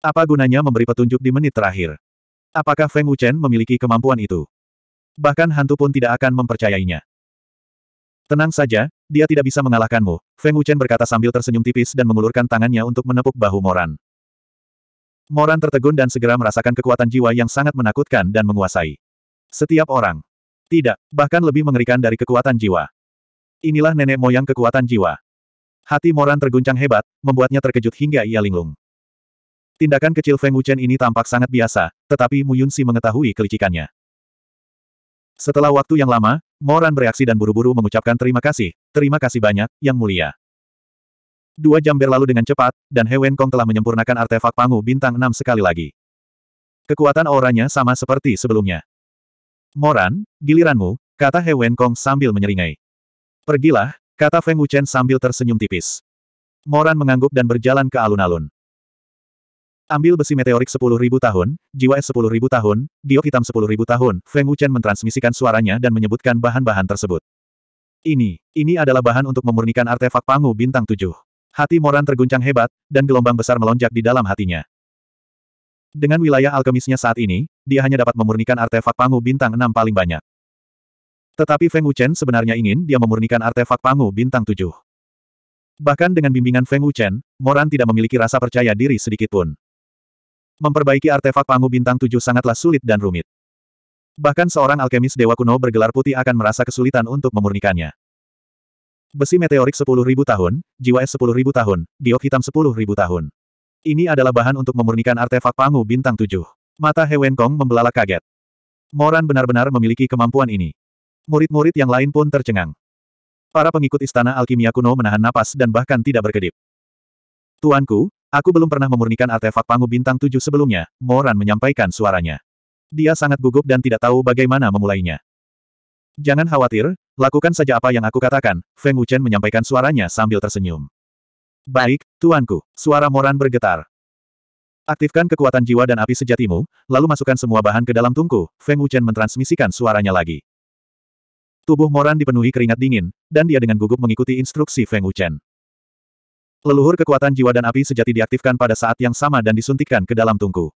Apa gunanya memberi petunjuk di menit terakhir? Apakah Feng Wuchen memiliki kemampuan itu? Bahkan hantu pun tidak akan mempercayainya. Tenang saja, dia tidak bisa mengalahkanmu, Feng Wuchen berkata sambil tersenyum tipis dan mengulurkan tangannya untuk menepuk bahu Moran. Moran tertegun dan segera merasakan kekuatan jiwa yang sangat menakutkan dan menguasai. Setiap orang. Tidak, bahkan lebih mengerikan dari kekuatan jiwa. Inilah nenek moyang kekuatan jiwa. Hati Moran terguncang hebat, membuatnya terkejut hingga ia linglung. Tindakan kecil Feng Wuchen ini tampak sangat biasa, tetapi Mu Yunsi mengetahui kelicikannya. Setelah waktu yang lama, Moran bereaksi dan buru-buru mengucapkan terima kasih, terima kasih banyak, yang mulia. Dua jam berlalu dengan cepat, dan He Wen Kong telah menyempurnakan artefak pangu bintang Enam sekali lagi. Kekuatan auranya sama seperti sebelumnya. Moran, giliranmu, kata He Wen Kong sambil menyeringai. Pergilah, Kata Feng Wuchen sambil tersenyum tipis. Moran mengangguk dan berjalan ke alun-alun. Ambil besi meteorik 10.000 tahun, jiwa es 10.000 tahun, giok hitam 10.000 tahun, Feng Wuchen mentransmisikan suaranya dan menyebutkan bahan-bahan tersebut. Ini, ini adalah bahan untuk memurnikan artefak pangu bintang tujuh. Hati Moran terguncang hebat, dan gelombang besar melonjak di dalam hatinya. Dengan wilayah alkemisnya saat ini, dia hanya dapat memurnikan artefak pangu bintang enam paling banyak. Tetapi Feng Wuchen sebenarnya ingin dia memurnikan artefak Pangu Bintang tujuh. Bahkan dengan bimbingan Feng Wuchen, Moran tidak memiliki rasa percaya diri sedikitpun. Memperbaiki artefak Pangu Bintang tujuh sangatlah sulit dan rumit. Bahkan seorang alkemis dewa kuno bergelar putih akan merasa kesulitan untuk memurnikannya. Besi meteorik 10.000 tahun, jiwa es 10.000 tahun, giok hitam 10.000 tahun. Ini adalah bahan untuk memurnikan artefak Pangu Bintang tujuh. Mata He Kong membelalak kaget. Moran benar-benar memiliki kemampuan ini. Murid-murid yang lain pun tercengang. Para pengikut istana alkimia kuno menahan napas dan bahkan tidak berkedip. Tuanku, aku belum pernah memurnikan artefak pangu bintang tujuh sebelumnya, Moran menyampaikan suaranya. Dia sangat gugup dan tidak tahu bagaimana memulainya. Jangan khawatir, lakukan saja apa yang aku katakan, Feng Wuchen menyampaikan suaranya sambil tersenyum. Baik, tuanku, suara Moran bergetar. Aktifkan kekuatan jiwa dan api sejatimu, lalu masukkan semua bahan ke dalam tungku, Feng Wuchen mentransmisikan suaranya lagi. Tubuh Moran dipenuhi keringat dingin, dan dia dengan gugup mengikuti instruksi Feng Wuchen. Leluhur kekuatan jiwa dan api sejati diaktifkan pada saat yang sama dan disuntikkan ke dalam tungku.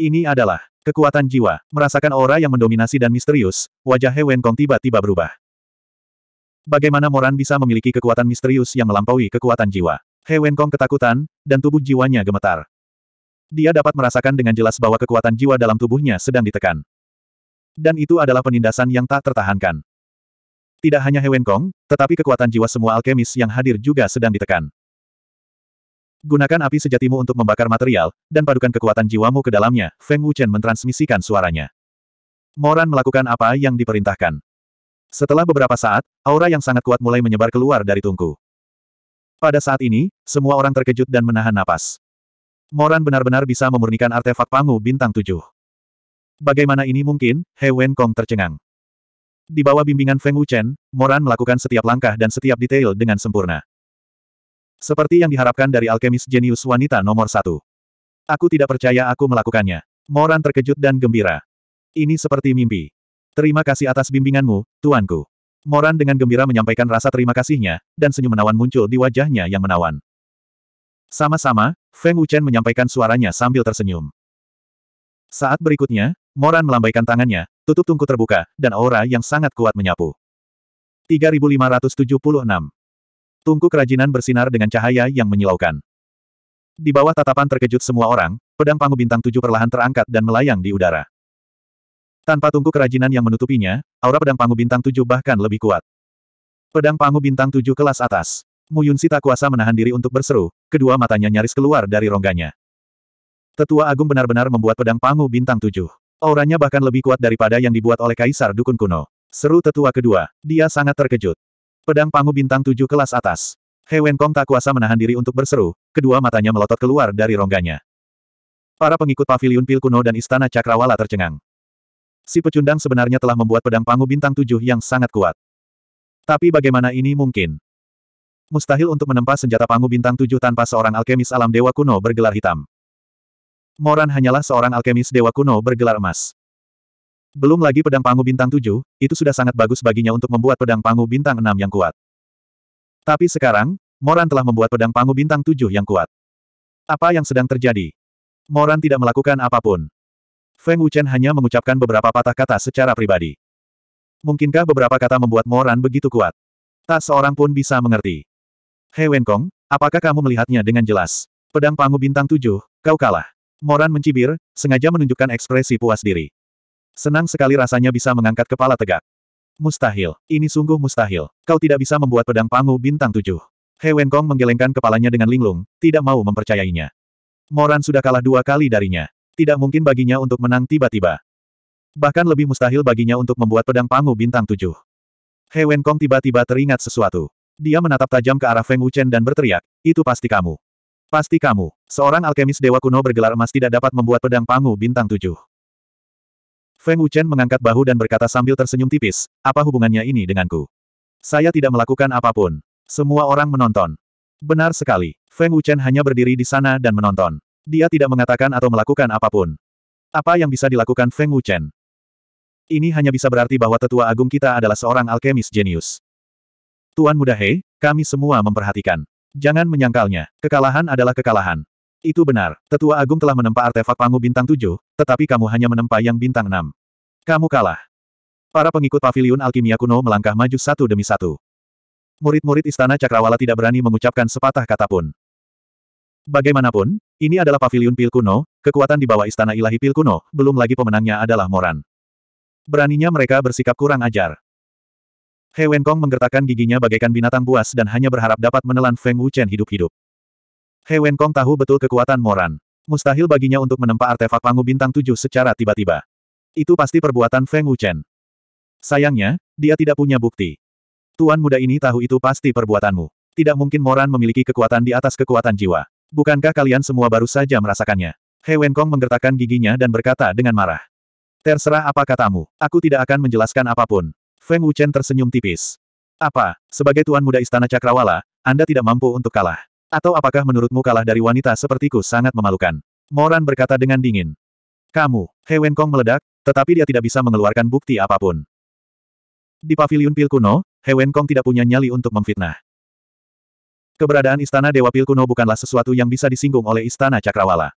Ini adalah kekuatan jiwa. Merasakan aura yang mendominasi dan misterius, wajah He Kong tiba-tiba berubah. Bagaimana Moran bisa memiliki kekuatan misterius yang melampaui kekuatan jiwa? He Kong ketakutan, dan tubuh jiwanya gemetar. Dia dapat merasakan dengan jelas bahwa kekuatan jiwa dalam tubuhnya sedang ditekan. Dan itu adalah penindasan yang tak tertahankan. Tidak hanya Hewen Kong, tetapi kekuatan jiwa semua alkemis yang hadir juga sedang ditekan. Gunakan api sejatimu untuk membakar material, dan padukan kekuatan jiwamu ke dalamnya, Feng Wuchen mentransmisikan suaranya. Moran melakukan apa yang diperintahkan. Setelah beberapa saat, aura yang sangat kuat mulai menyebar keluar dari tungku. Pada saat ini, semua orang terkejut dan menahan napas. Moran benar-benar bisa memurnikan artefak pangu bintang tujuh. Bagaimana ini mungkin, He Wen Kong tercengang. Di bawah bimbingan Feng Wuchen, Moran melakukan setiap langkah dan setiap detail dengan sempurna. Seperti yang diharapkan dari alkemis jenius wanita nomor satu. Aku tidak percaya aku melakukannya. Moran terkejut dan gembira. Ini seperti mimpi. Terima kasih atas bimbinganmu, tuanku. Moran dengan gembira menyampaikan rasa terima kasihnya, dan senyum menawan muncul di wajahnya yang menawan. Sama-sama, Feng Wuchen menyampaikan suaranya sambil tersenyum. Saat berikutnya, Moran melambaikan tangannya, Tutup tungku terbuka, dan aura yang sangat kuat menyapu. 3576. Tungku kerajinan bersinar dengan cahaya yang menyilaukan. Di bawah tatapan terkejut semua orang, pedang pangu bintang tujuh perlahan terangkat dan melayang di udara. Tanpa tungku kerajinan yang menutupinya, aura pedang pangu bintang tujuh bahkan lebih kuat. Pedang pangu bintang tujuh kelas atas. Muyunsi sita kuasa menahan diri untuk berseru, kedua matanya nyaris keluar dari rongganya. Tetua Agung benar-benar membuat pedang pangu bintang tujuh. Auranya bahkan lebih kuat daripada yang dibuat oleh Kaisar Dukun Kuno. Seru tetua kedua. Dia sangat terkejut. Pedang pangu bintang tujuh kelas atas. He Wenkong tak kuasa menahan diri untuk berseru, kedua matanya melotot keluar dari rongganya. Para pengikut pavilion pil kuno dan istana cakrawala tercengang. Si pecundang sebenarnya telah membuat pedang pangu bintang tujuh yang sangat kuat. Tapi bagaimana ini mungkin? Mustahil untuk menempa senjata pangu bintang tujuh tanpa seorang alkemis alam dewa kuno bergelar hitam. Moran hanyalah seorang alkemis dewa kuno bergelar emas. Belum lagi pedang pangu bintang tujuh, itu sudah sangat bagus baginya untuk membuat pedang pangu bintang enam yang kuat. Tapi sekarang, Moran telah membuat pedang pangu bintang tujuh yang kuat. Apa yang sedang terjadi? Moran tidak melakukan apapun. Feng Wuchen hanya mengucapkan beberapa patah kata secara pribadi. Mungkinkah beberapa kata membuat Moran begitu kuat? Tak seorang pun bisa mengerti. Hei Wenkong, apakah kamu melihatnya dengan jelas? Pedang pangu bintang tujuh, kau kalah. Moran mencibir, sengaja menunjukkan ekspresi puas diri. Senang sekali rasanya bisa mengangkat kepala tegak. Mustahil. Ini sungguh mustahil. Kau tidak bisa membuat pedang pangu bintang tujuh. He Wenkong menggelengkan kepalanya dengan linglung, tidak mau mempercayainya. Moran sudah kalah dua kali darinya. Tidak mungkin baginya untuk menang tiba-tiba. Bahkan lebih mustahil baginya untuk membuat pedang pangu bintang tujuh. He Wenkong tiba-tiba teringat sesuatu. Dia menatap tajam ke arah Feng Wuchen dan berteriak, itu pasti kamu. Pasti kamu. Seorang alkemis dewa kuno bergelar emas tidak dapat membuat pedang pangu bintang tujuh. Feng Wuchen mengangkat bahu dan berkata sambil tersenyum tipis, apa hubungannya ini denganku? Saya tidak melakukan apapun. Semua orang menonton. Benar sekali. Feng Wuchen hanya berdiri di sana dan menonton. Dia tidak mengatakan atau melakukan apapun. Apa yang bisa dilakukan Feng Wuchen? Ini hanya bisa berarti bahwa tetua agung kita adalah seorang alkemis jenius. Tuan Muda He, kami semua memperhatikan. Jangan menyangkalnya, kekalahan adalah kekalahan. Itu benar, Tetua Agung telah menempa artefak Pangu Bintang 7, tetapi kamu hanya menempa yang Bintang 6. Kamu kalah. Para pengikut Pavilion alkimia kuno melangkah maju satu demi satu. Murid-murid Istana Cakrawala tidak berani mengucapkan sepatah kata pun. Bagaimanapun, ini adalah Pavilion pil kuno, kekuatan di bawah Istana Ilahi pil kuno, belum lagi pemenangnya adalah Moran. Beraninya mereka bersikap kurang ajar. He Wenkong menggertakkan giginya bagaikan binatang buas dan hanya berharap dapat menelan Feng Wuchen hidup-hidup. He Wenkong tahu betul kekuatan Moran. Mustahil baginya untuk menempa artefak pangu bintang tujuh secara tiba-tiba. Itu pasti perbuatan Feng Wuchen. Sayangnya, dia tidak punya bukti. Tuan muda ini tahu itu pasti perbuatanmu. Tidak mungkin Moran memiliki kekuatan di atas kekuatan jiwa. Bukankah kalian semua baru saja merasakannya? He Wenkong menggertakkan giginya dan berkata dengan marah. Terserah apa katamu, aku tidak akan menjelaskan apapun. Feng Wuchen tersenyum tipis. Apa, sebagai tuan muda istana Cakrawala, Anda tidak mampu untuk kalah? Atau apakah menurutmu kalah dari wanita sepertiku sangat memalukan? Moran berkata dengan dingin. Kamu, He Wenkong meledak, tetapi dia tidak bisa mengeluarkan bukti apapun. Di paviliun pil kuno, He Wenkong tidak punya nyali untuk memfitnah. Keberadaan istana Dewa Pil kuno bukanlah sesuatu yang bisa disinggung oleh istana Cakrawala.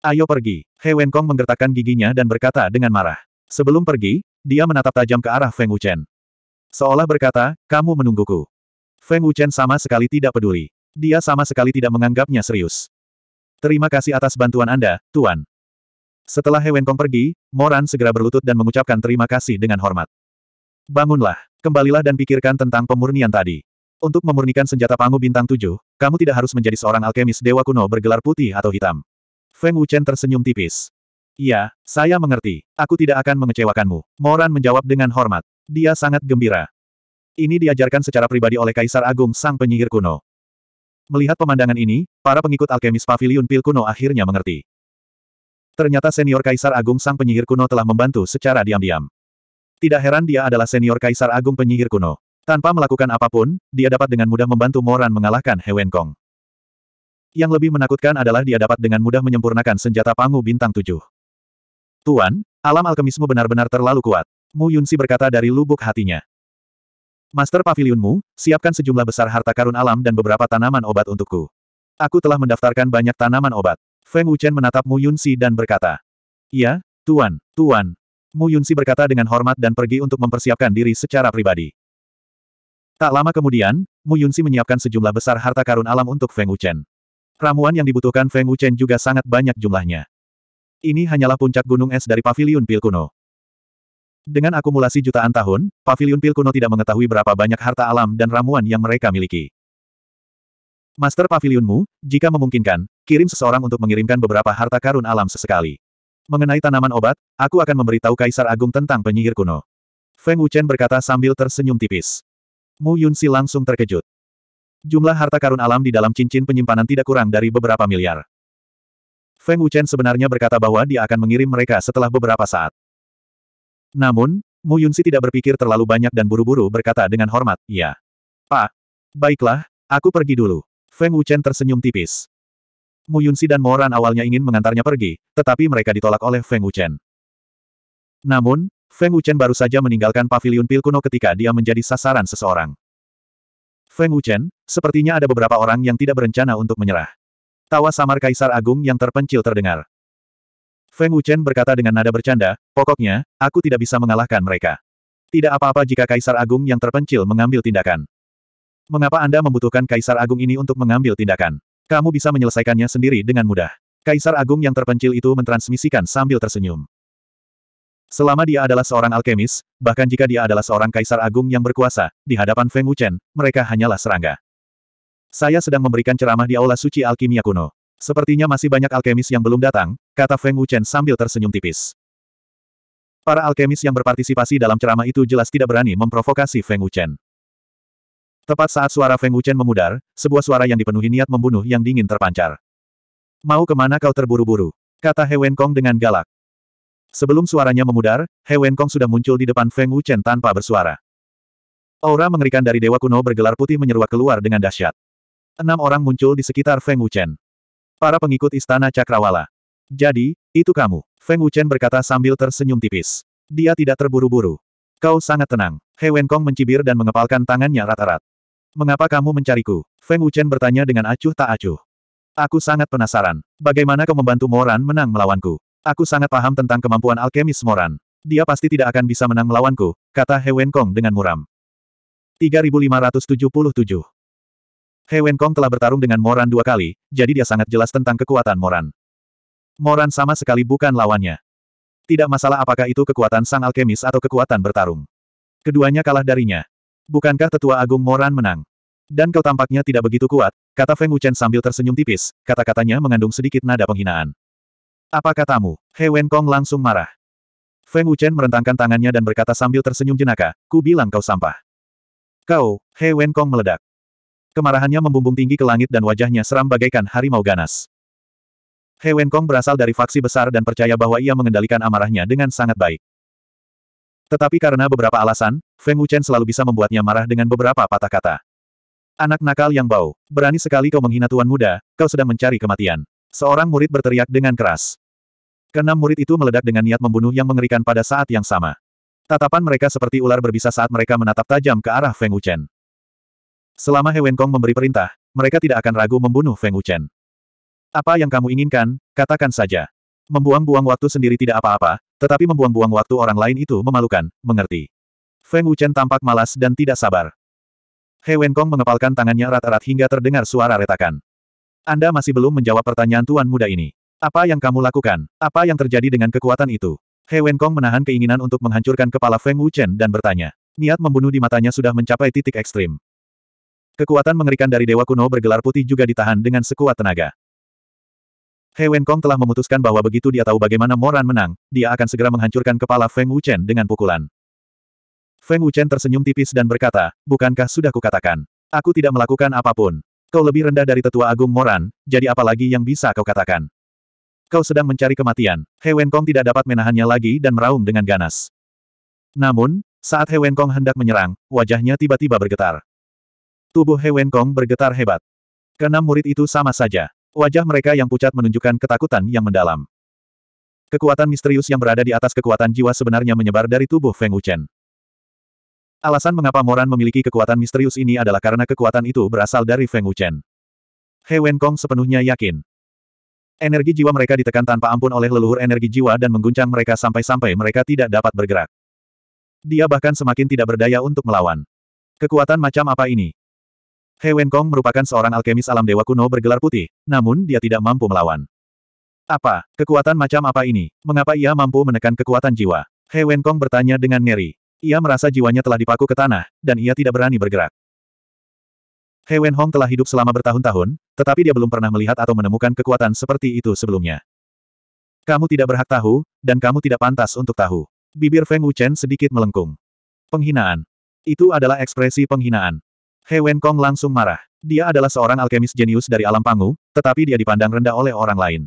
Ayo pergi, He Wenkong menggertakkan giginya dan berkata dengan marah. Sebelum pergi, dia menatap tajam ke arah Feng Wuchen. Seolah berkata, kamu menungguku. Feng Wuchen sama sekali tidak peduli. Dia sama sekali tidak menganggapnya serius. Terima kasih atas bantuan Anda, Tuan. Setelah He Wenkong pergi, Moran segera berlutut dan mengucapkan terima kasih dengan hormat. Bangunlah, kembalilah dan pikirkan tentang pemurnian tadi. Untuk memurnikan senjata pangu bintang tujuh, kamu tidak harus menjadi seorang alkemis dewa kuno bergelar putih atau hitam. Feng Wuchen tersenyum tipis. Iya, saya mengerti. Aku tidak akan mengecewakanmu. Moran menjawab dengan hormat. Dia sangat gembira. Ini diajarkan secara pribadi oleh Kaisar Agung Sang Penyihir Kuno. Melihat pemandangan ini, para pengikut alkemis pavilion pil kuno akhirnya mengerti. Ternyata senior Kaisar Agung Sang Penyihir Kuno telah membantu secara diam-diam. Tidak heran dia adalah senior Kaisar Agung Penyihir Kuno. Tanpa melakukan apapun, dia dapat dengan mudah membantu Moran mengalahkan Hewen Kong. Yang lebih menakutkan adalah dia dapat dengan mudah menyempurnakan senjata Pangu Bintang tujuh. Tuan, alam alkemismu benar-benar terlalu kuat. Mu Yunsi berkata dari lubuk hatinya. Master pavilionmu, siapkan sejumlah besar harta karun alam dan beberapa tanaman obat untukku. Aku telah mendaftarkan banyak tanaman obat. Feng Wuchen menatap Mu Yunsi dan berkata. Ya, Tuan, Tuan. Mu Yunsi berkata dengan hormat dan pergi untuk mempersiapkan diri secara pribadi. Tak lama kemudian, Mu Yunsi menyiapkan sejumlah besar harta karun alam untuk Feng Wuchen. Ramuan yang dibutuhkan Feng Wuchen juga sangat banyak jumlahnya. Ini hanyalah puncak gunung es dari Paviliun pil kuno. Dengan akumulasi jutaan tahun, Paviliun pil kuno tidak mengetahui berapa banyak harta alam dan ramuan yang mereka miliki. Master Paviliunmu, jika memungkinkan, kirim seseorang untuk mengirimkan beberapa harta karun alam sesekali. Mengenai tanaman obat, aku akan memberitahu Kaisar Agung tentang penyihir kuno. Feng Wuchen berkata sambil tersenyum tipis. Mu Yunsi langsung terkejut. Jumlah harta karun alam di dalam cincin penyimpanan tidak kurang dari beberapa miliar. Feng Wuchen sebenarnya berkata bahwa dia akan mengirim mereka setelah beberapa saat. Namun, Mu Yunsi tidak berpikir terlalu banyak dan buru-buru berkata dengan hormat, "Ya, Pak. Ah. Baiklah, aku pergi dulu. Feng Wuchen tersenyum tipis. Mu Yunsi dan Moran awalnya ingin mengantarnya pergi, tetapi mereka ditolak oleh Feng Wuchen. Namun, Feng Wuchen baru saja meninggalkan Paviliun pil kuno ketika dia menjadi sasaran seseorang. Feng Wuchen, sepertinya ada beberapa orang yang tidak berencana untuk menyerah. Tawa samar Kaisar Agung yang terpencil terdengar. Feng Wuchen berkata dengan nada bercanda, pokoknya, aku tidak bisa mengalahkan mereka. Tidak apa-apa jika Kaisar Agung yang terpencil mengambil tindakan. Mengapa Anda membutuhkan Kaisar Agung ini untuk mengambil tindakan? Kamu bisa menyelesaikannya sendiri dengan mudah. Kaisar Agung yang terpencil itu mentransmisikan sambil tersenyum. Selama dia adalah seorang alkemis, bahkan jika dia adalah seorang kaisar agung yang berkuasa, di hadapan Feng Wuchen, mereka hanyalah serangga. Saya sedang memberikan ceramah di Aula Suci Alkimia Kuno. Sepertinya masih banyak alkemis yang belum datang, kata Feng Wuchen sambil tersenyum tipis. Para alkemis yang berpartisipasi dalam ceramah itu jelas tidak berani memprovokasi Feng Wuchen. Tepat saat suara Feng Wuchen memudar, sebuah suara yang dipenuhi niat membunuh yang dingin terpancar. Mau kemana kau terburu-buru? Kata He Wenkong dengan galak. Sebelum suaranya memudar, He Wenkong sudah muncul di depan Feng Wuchen tanpa bersuara. Aura mengerikan dari dewa kuno bergelar putih menyeruak keluar dengan dahsyat. Enam orang muncul di sekitar Feng Wuchen. Para pengikut Istana Cakrawala. Jadi, itu kamu. Feng Wuchen berkata sambil tersenyum tipis. Dia tidak terburu-buru. Kau sangat tenang. He Wenkong mencibir dan mengepalkan tangannya rata rat Mengapa kamu mencariku? Feng Wuchen bertanya dengan acuh tak acuh. Aku sangat penasaran. Bagaimana kau membantu Moran menang melawanku? Aku sangat paham tentang kemampuan alkemis Moran. Dia pasti tidak akan bisa menang melawanku, kata He Wenkong dengan muram. 3577 He Wenkong telah bertarung dengan Moran dua kali, jadi dia sangat jelas tentang kekuatan Moran. Moran sama sekali bukan lawannya. Tidak masalah apakah itu kekuatan sang alkemis atau kekuatan bertarung. Keduanya kalah darinya. Bukankah tetua agung Moran menang? Dan kau tampaknya tidak begitu kuat, kata Feng Wuchen sambil tersenyum tipis, kata-katanya mengandung sedikit nada penghinaan. Apa katamu? He Wenkong langsung marah. Feng Wuchen merentangkan tangannya dan berkata sambil tersenyum jenaka, ku bilang kau sampah. Kau, He Wenkong meledak. Kemarahannya membumbung tinggi ke langit dan wajahnya seram bagaikan harimau ganas. He Wenkong berasal dari faksi besar dan percaya bahwa ia mengendalikan amarahnya dengan sangat baik. Tetapi karena beberapa alasan, Feng Wuchen selalu bisa membuatnya marah dengan beberapa patah kata. Anak nakal yang bau, berani sekali kau menghina tuan muda, kau sedang mencari kematian. Seorang murid berteriak dengan keras. Kenam murid itu meledak dengan niat membunuh yang mengerikan pada saat yang sama. Tatapan mereka seperti ular berbisa saat mereka menatap tajam ke arah Feng Wuchen. Selama He Wenkong memberi perintah, mereka tidak akan ragu membunuh Feng Wuchen. Apa yang kamu inginkan, katakan saja. Membuang-buang waktu sendiri tidak apa-apa, tetapi membuang-buang waktu orang lain itu memalukan, mengerti. Feng Wuchen tampak malas dan tidak sabar. He Wenkong mengepalkan tangannya erat-erat hingga terdengar suara retakan. Anda masih belum menjawab pertanyaan tuan muda ini. Apa yang kamu lakukan? Apa yang terjadi dengan kekuatan itu? He Wenkong menahan keinginan untuk menghancurkan kepala Feng Wuchen dan bertanya. Niat membunuh di matanya sudah mencapai titik ekstrim. Kekuatan mengerikan dari Dewa Kuno bergelar putih juga ditahan dengan sekuat tenaga. He Wenkong telah memutuskan bahwa begitu dia tahu bagaimana Moran menang, dia akan segera menghancurkan kepala Feng Wuchen dengan pukulan. Feng Wuchen tersenyum tipis dan berkata, bukankah sudah kukatakan? Aku tidak melakukan apapun. Kau lebih rendah dari tetua agung Moran, jadi apalagi yang bisa kau katakan? Kau sedang mencari kematian. He Wenkong tidak dapat menahannya lagi dan meraung dengan ganas. Namun, saat He Wenkong hendak menyerang, wajahnya tiba-tiba bergetar. Tubuh He Wenkong bergetar hebat. Keenam murid itu sama saja. Wajah mereka yang pucat menunjukkan ketakutan yang mendalam. Kekuatan misterius yang berada di atas kekuatan jiwa sebenarnya menyebar dari tubuh Feng Wuchen. Alasan mengapa Moran memiliki kekuatan misterius ini adalah karena kekuatan itu berasal dari Feng Wuchen. He Wenkong sepenuhnya yakin. Energi jiwa mereka ditekan tanpa ampun oleh leluhur energi jiwa dan mengguncang mereka sampai-sampai mereka tidak dapat bergerak. Dia bahkan semakin tidak berdaya untuk melawan. Kekuatan macam apa ini? He Wenkong merupakan seorang alkemis alam dewa kuno bergelar putih, namun dia tidak mampu melawan. Apa, kekuatan macam apa ini? Mengapa ia mampu menekan kekuatan jiwa? He Wenkong bertanya dengan ngeri. Ia merasa jiwanya telah dipaku ke tanah, dan ia tidak berani bergerak. He Wenhong telah hidup selama bertahun-tahun, tetapi dia belum pernah melihat atau menemukan kekuatan seperti itu sebelumnya. Kamu tidak berhak tahu, dan kamu tidak pantas untuk tahu. Bibir Feng Wuchen sedikit melengkung. Penghinaan. Itu adalah ekspresi penghinaan. He Wenkong langsung marah. Dia adalah seorang alkemis jenius dari alam pangu, tetapi dia dipandang rendah oleh orang lain.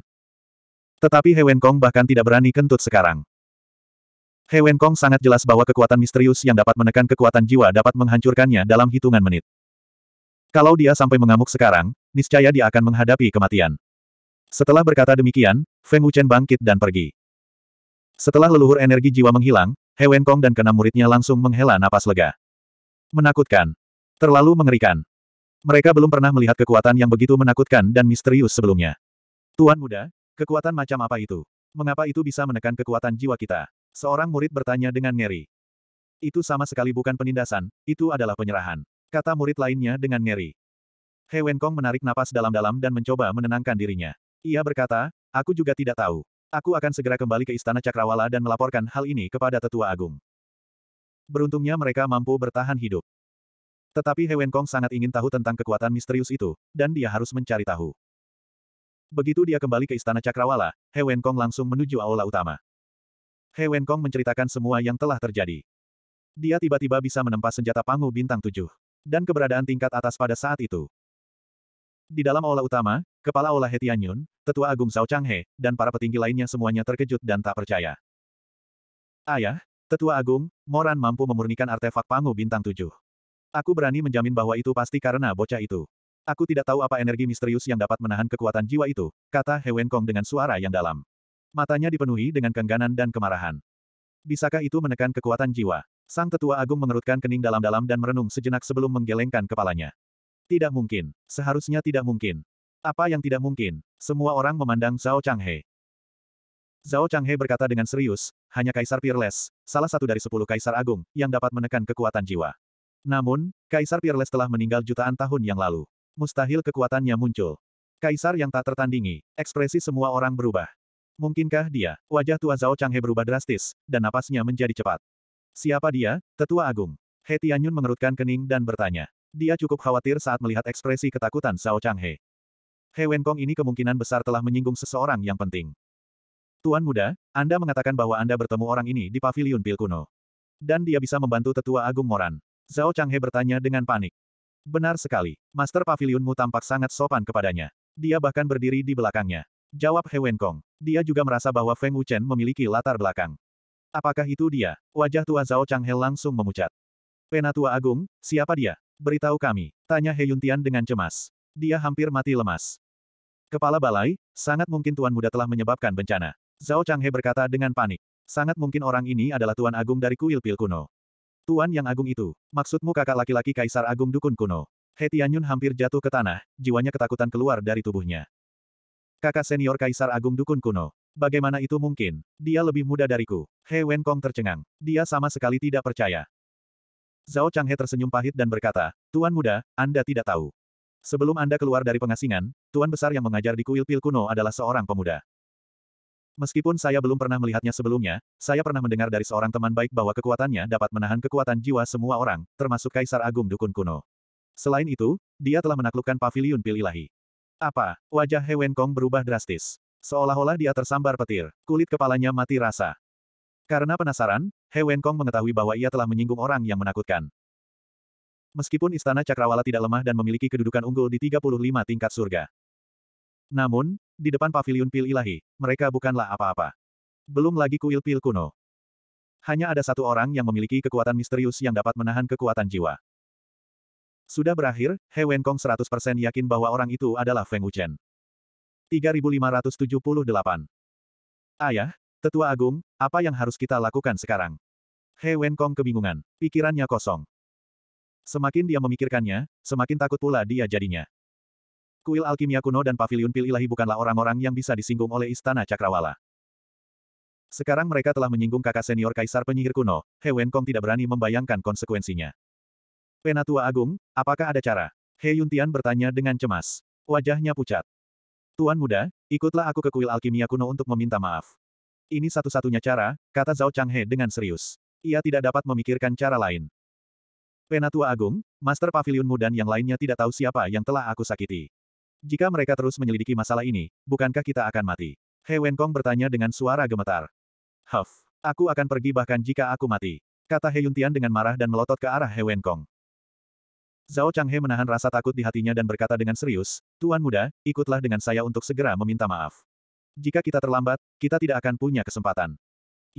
Tetapi He Wenkong bahkan tidak berani kentut sekarang. He Wenkong sangat jelas bahwa kekuatan misterius yang dapat menekan kekuatan jiwa dapat menghancurkannya dalam hitungan menit. Kalau dia sampai mengamuk sekarang, niscaya dia akan menghadapi kematian. Setelah berkata demikian, Feng Wuchen bangkit dan pergi. Setelah leluhur energi jiwa menghilang, He Wenkong dan kenam muridnya langsung menghela napas lega. Menakutkan. Terlalu mengerikan. Mereka belum pernah melihat kekuatan yang begitu menakutkan dan misterius sebelumnya. Tuan muda, kekuatan macam apa itu? Mengapa itu bisa menekan kekuatan jiwa kita? Seorang murid bertanya dengan ngeri. Itu sama sekali bukan penindasan, itu adalah penyerahan. Kata murid lainnya dengan ngeri. He Wenkong menarik napas dalam-dalam dan mencoba menenangkan dirinya. Ia berkata, aku juga tidak tahu. Aku akan segera kembali ke Istana Cakrawala dan melaporkan hal ini kepada Tetua Agung. Beruntungnya mereka mampu bertahan hidup. Tetapi He Kong sangat ingin tahu tentang kekuatan misterius itu, dan dia harus mencari tahu. Begitu dia kembali ke Istana Cakrawala, He Kong langsung menuju aula utama. He Kong menceritakan semua yang telah terjadi. Dia tiba-tiba bisa menempa senjata Pangu Bintang Tujuh, Dan keberadaan tingkat atas pada saat itu. Di dalam aula utama, Kepala Aula He Tianyun, Tetua Agung Zhao Changhe, dan para petinggi lainnya semuanya terkejut dan tak percaya. Ayah, Tetua Agung, Moran mampu memurnikan artefak Pangu Bintang Tujuh. Aku berani menjamin bahwa itu pasti karena bocah itu. Aku tidak tahu apa energi misterius yang dapat menahan kekuatan jiwa itu, kata He Kong dengan suara yang dalam. Matanya dipenuhi dengan kengganan dan kemarahan. Bisakah itu menekan kekuatan jiwa? Sang tetua agung mengerutkan kening dalam-dalam dan merenung sejenak sebelum menggelengkan kepalanya. Tidak mungkin. Seharusnya tidak mungkin. Apa yang tidak mungkin? Semua orang memandang Zhao Changhe. Zhao Changhe berkata dengan serius, hanya Kaisar Peerless, salah satu dari sepuluh Kaisar Agung, yang dapat menekan kekuatan jiwa. Namun, Kaisar Peerless telah meninggal jutaan tahun yang lalu. Mustahil kekuatannya muncul. Kaisar yang tak tertandingi, ekspresi semua orang berubah. Mungkinkah dia? Wajah tua Zhao Changhe berubah drastis, dan napasnya menjadi cepat. Siapa dia? Tetua Agung. He Tianyun mengerutkan kening dan bertanya. Dia cukup khawatir saat melihat ekspresi ketakutan Zhao Changhe. He Wenkong ini kemungkinan besar telah menyinggung seseorang yang penting. Tuan muda, Anda mengatakan bahwa Anda bertemu orang ini di paviliun pil kuno. Dan dia bisa membantu tetua Agung Moran. Zhao Changhe bertanya dengan panik. Benar sekali, Master Pavilionmu tampak sangat sopan kepadanya. Dia bahkan berdiri di belakangnya. Jawab He Wenkong. Dia juga merasa bahwa Feng Wuchen memiliki latar belakang. Apakah itu dia? Wajah tua Zhao Changhe langsung memucat. Penatua Agung, siapa dia? Beritahu kami. Tanya He Yuntian dengan cemas. Dia hampir mati lemas. Kepala balai, sangat mungkin Tuan Muda telah menyebabkan bencana. Zhao Changhe berkata dengan panik. Sangat mungkin orang ini adalah Tuan Agung dari kuil pil kuno. Tuan yang agung itu, maksudmu kakak laki-laki Kaisar Agung Dukun Kuno. He Tianyun hampir jatuh ke tanah, jiwanya ketakutan keluar dari tubuhnya. Kakak senior Kaisar Agung Dukun Kuno. Bagaimana itu mungkin? Dia lebih muda dariku. He Wenkong tercengang. Dia sama sekali tidak percaya. Zhao Changhe tersenyum pahit dan berkata, Tuan muda, Anda tidak tahu. Sebelum Anda keluar dari pengasingan, Tuan Besar yang mengajar di kuil pil kuno adalah seorang pemuda. Meskipun saya belum pernah melihatnya sebelumnya, saya pernah mendengar dari seorang teman baik bahwa kekuatannya dapat menahan kekuatan jiwa semua orang, termasuk Kaisar Agung Dukun Kuno. Selain itu, dia telah menaklukkan pavilion pil ilahi. Apa? Wajah He Kong berubah drastis. Seolah-olah dia tersambar petir, kulit kepalanya mati rasa. Karena penasaran, He Kong mengetahui bahwa ia telah menyinggung orang yang menakutkan. Meskipun Istana Cakrawala tidak lemah dan memiliki kedudukan unggul di 35 tingkat surga, namun, di depan paviliun pil ilahi, mereka bukanlah apa-apa. Belum lagi kuil pil kuno. Hanya ada satu orang yang memiliki kekuatan misterius yang dapat menahan kekuatan jiwa. Sudah berakhir, He Wenkong 100% yakin bahwa orang itu adalah Feng Wuchen. 3578. Ayah, Tetua Agung, apa yang harus kita lakukan sekarang? He Wenkong kebingungan, pikirannya kosong. Semakin dia memikirkannya, semakin takut pula dia jadinya. Kuil alkimia kuno dan pavilion pil ilahi bukanlah orang-orang yang bisa disinggung oleh istana Cakrawala. Sekarang mereka telah menyinggung kakak senior kaisar penyihir kuno, He Wen Kong tidak berani membayangkan konsekuensinya. Penatua Agung, apakah ada cara? He Yuntian bertanya dengan cemas. Wajahnya pucat. Tuan muda, ikutlah aku ke kuil alkimia kuno untuk meminta maaf. Ini satu-satunya cara, kata Zhao Changhe dengan serius. Ia tidak dapat memikirkan cara lain. Penatua Agung, Master Pavilionmu dan yang lainnya tidak tahu siapa yang telah aku sakiti. Jika mereka terus menyelidiki masalah ini, bukankah kita akan mati? He Wenkong bertanya dengan suara gemetar. Huff, aku akan pergi bahkan jika aku mati. Kata He Yuntian dengan marah dan melotot ke arah He Wenkong. Zhao Changhe menahan rasa takut di hatinya dan berkata dengan serius, Tuan muda, ikutlah dengan saya untuk segera meminta maaf. Jika kita terlambat, kita tidak akan punya kesempatan.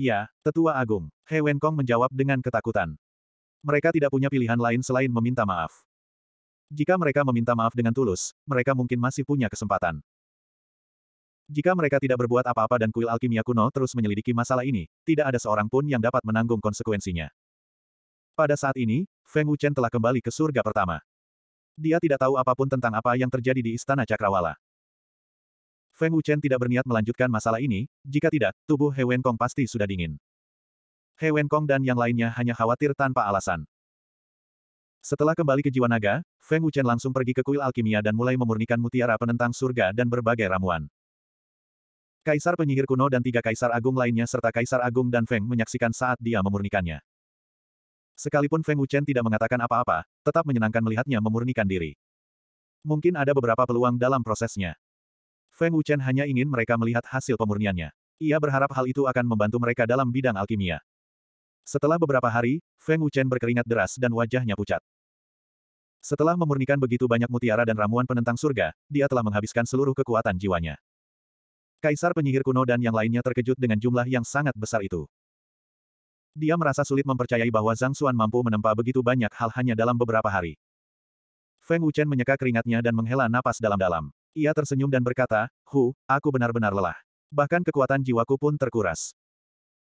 Ya, Tetua Agung. He Wenkong menjawab dengan ketakutan. Mereka tidak punya pilihan lain selain meminta maaf. Jika mereka meminta maaf dengan tulus, mereka mungkin masih punya kesempatan. Jika mereka tidak berbuat apa-apa dan kuil alkimia kuno terus menyelidiki masalah ini, tidak ada seorang pun yang dapat menanggung konsekuensinya. Pada saat ini, Feng Wuchen telah kembali ke surga pertama. Dia tidak tahu apapun tentang apa yang terjadi di Istana Cakrawala. Feng Wuchen tidak berniat melanjutkan masalah ini, jika tidak, tubuh He Wen Kong pasti sudah dingin. He Wen Kong dan yang lainnya hanya khawatir tanpa alasan. Setelah kembali ke jiwa naga, Feng Wuchen langsung pergi ke kuil alkimia dan mulai memurnikan mutiara penentang surga dan berbagai ramuan. Kaisar penyihir kuno dan tiga kaisar agung lainnya serta kaisar agung dan Feng menyaksikan saat dia memurnikannya. Sekalipun Feng Wuchen tidak mengatakan apa-apa, tetap menyenangkan melihatnya memurnikan diri. Mungkin ada beberapa peluang dalam prosesnya. Feng Wuchen hanya ingin mereka melihat hasil pemurniannya. Ia berharap hal itu akan membantu mereka dalam bidang alkimia. Setelah beberapa hari, Feng Wuchen berkeringat deras dan wajahnya pucat. Setelah memurnikan begitu banyak mutiara dan ramuan penentang surga, dia telah menghabiskan seluruh kekuatan jiwanya. Kaisar penyihir kuno dan yang lainnya terkejut dengan jumlah yang sangat besar itu. Dia merasa sulit mempercayai bahwa Zhang Xuan mampu menempa begitu banyak hal hanya dalam beberapa hari. Feng Wuchen menyeka keringatnya dan menghela napas dalam-dalam. Ia tersenyum dan berkata, Hu, aku benar-benar lelah. Bahkan kekuatan jiwaku pun terkuras.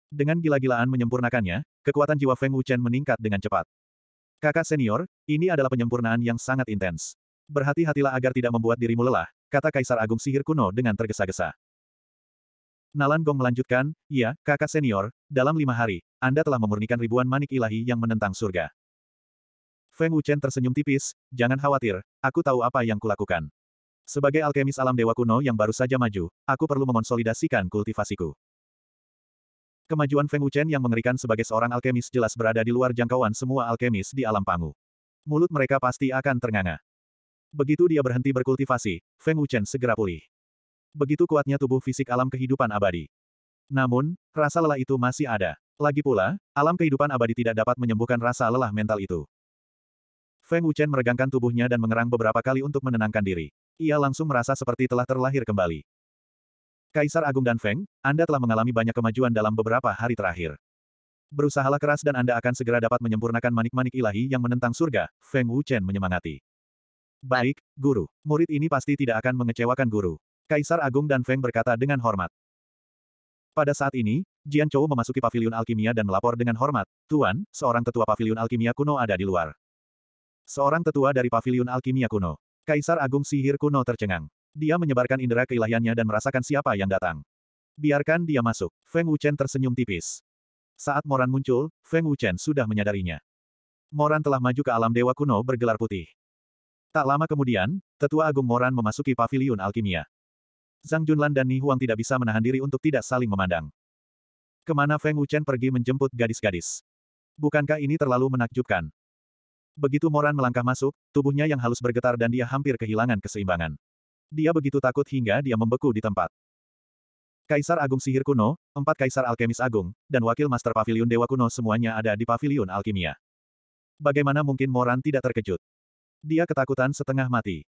Dengan gila-gilaan menyempurnakannya, kekuatan jiwa Feng Wuchen meningkat dengan cepat. Kakak senior, ini adalah penyempurnaan yang sangat intens. Berhati-hatilah agar tidak membuat dirimu lelah, kata Kaisar Agung Sihir Kuno dengan tergesa-gesa. Nalan Gong melanjutkan, ya, kakak senior, dalam lima hari, Anda telah memurnikan ribuan manik ilahi yang menentang surga. Feng Wuchen tersenyum tipis, jangan khawatir, aku tahu apa yang kulakukan. Sebagai alkemis alam dewa kuno yang baru saja maju, aku perlu mengonsolidasikan kultivasiku. Kemajuan Feng Wuchen yang mengerikan sebagai seorang alkemis jelas berada di luar jangkauan semua alkemis di alam pangu. Mulut mereka pasti akan ternganga. Begitu dia berhenti berkultivasi, Feng Wuchen segera pulih. Begitu kuatnya tubuh fisik alam kehidupan abadi. Namun, rasa lelah itu masih ada. Lagi pula, alam kehidupan abadi tidak dapat menyembuhkan rasa lelah mental itu. Feng Wuchen meregangkan tubuhnya dan mengerang beberapa kali untuk menenangkan diri. Ia langsung merasa seperti telah terlahir kembali. Kaisar Agung dan Feng, Anda telah mengalami banyak kemajuan dalam beberapa hari terakhir. Berusahalah keras dan Anda akan segera dapat menyempurnakan manik-manik ilahi yang menentang surga, Feng Wuchen menyemangati. Baik, guru. Murid ini pasti tidak akan mengecewakan guru. Kaisar Agung dan Feng berkata dengan hormat. Pada saat ini, Jian Chou memasuki pavilion alkimia dan melapor dengan hormat, Tuan, seorang tetua pavilion alkimia kuno ada di luar. Seorang tetua dari pavilion alkimia kuno. Kaisar Agung Sihir Kuno tercengang. Dia menyebarkan indera keilahiannya dan merasakan siapa yang datang. Biarkan dia masuk. Feng Wuchen tersenyum tipis. Saat Moran muncul, Feng Wuchen sudah menyadarinya. Moran telah maju ke alam dewa kuno bergelar putih. Tak lama kemudian, Tetua Agung Moran memasuki paviliun alkimia. Zhang Junlan dan Ni Huang tidak bisa menahan diri untuk tidak saling memandang. Kemana Feng Wuchen pergi menjemput gadis-gadis? Bukankah ini terlalu menakjubkan? Begitu Moran melangkah masuk, tubuhnya yang halus bergetar dan dia hampir kehilangan keseimbangan. Dia begitu takut hingga dia membeku di tempat. Kaisar Agung Sihir Kuno, empat Kaisar Alkemis Agung, dan Wakil Master pavilion Dewa Kuno semuanya ada di pavilion Alkimia. Bagaimana mungkin Moran tidak terkejut? Dia ketakutan setengah mati.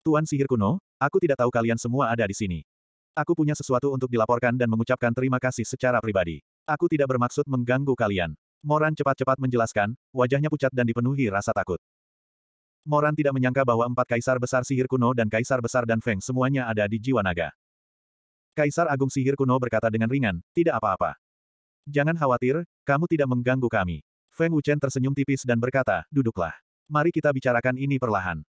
Tuan Sihir Kuno, aku tidak tahu kalian semua ada di sini. Aku punya sesuatu untuk dilaporkan dan mengucapkan terima kasih secara pribadi. Aku tidak bermaksud mengganggu kalian. Moran cepat-cepat menjelaskan, wajahnya pucat dan dipenuhi rasa takut. Moran tidak menyangka bahwa empat kaisar besar sihir kuno dan kaisar besar dan Feng semuanya ada di jiwa naga. Kaisar Agung Sihir Kuno berkata dengan ringan, tidak apa-apa. Jangan khawatir, kamu tidak mengganggu kami. Feng Wuchen tersenyum tipis dan berkata, duduklah. Mari kita bicarakan ini perlahan.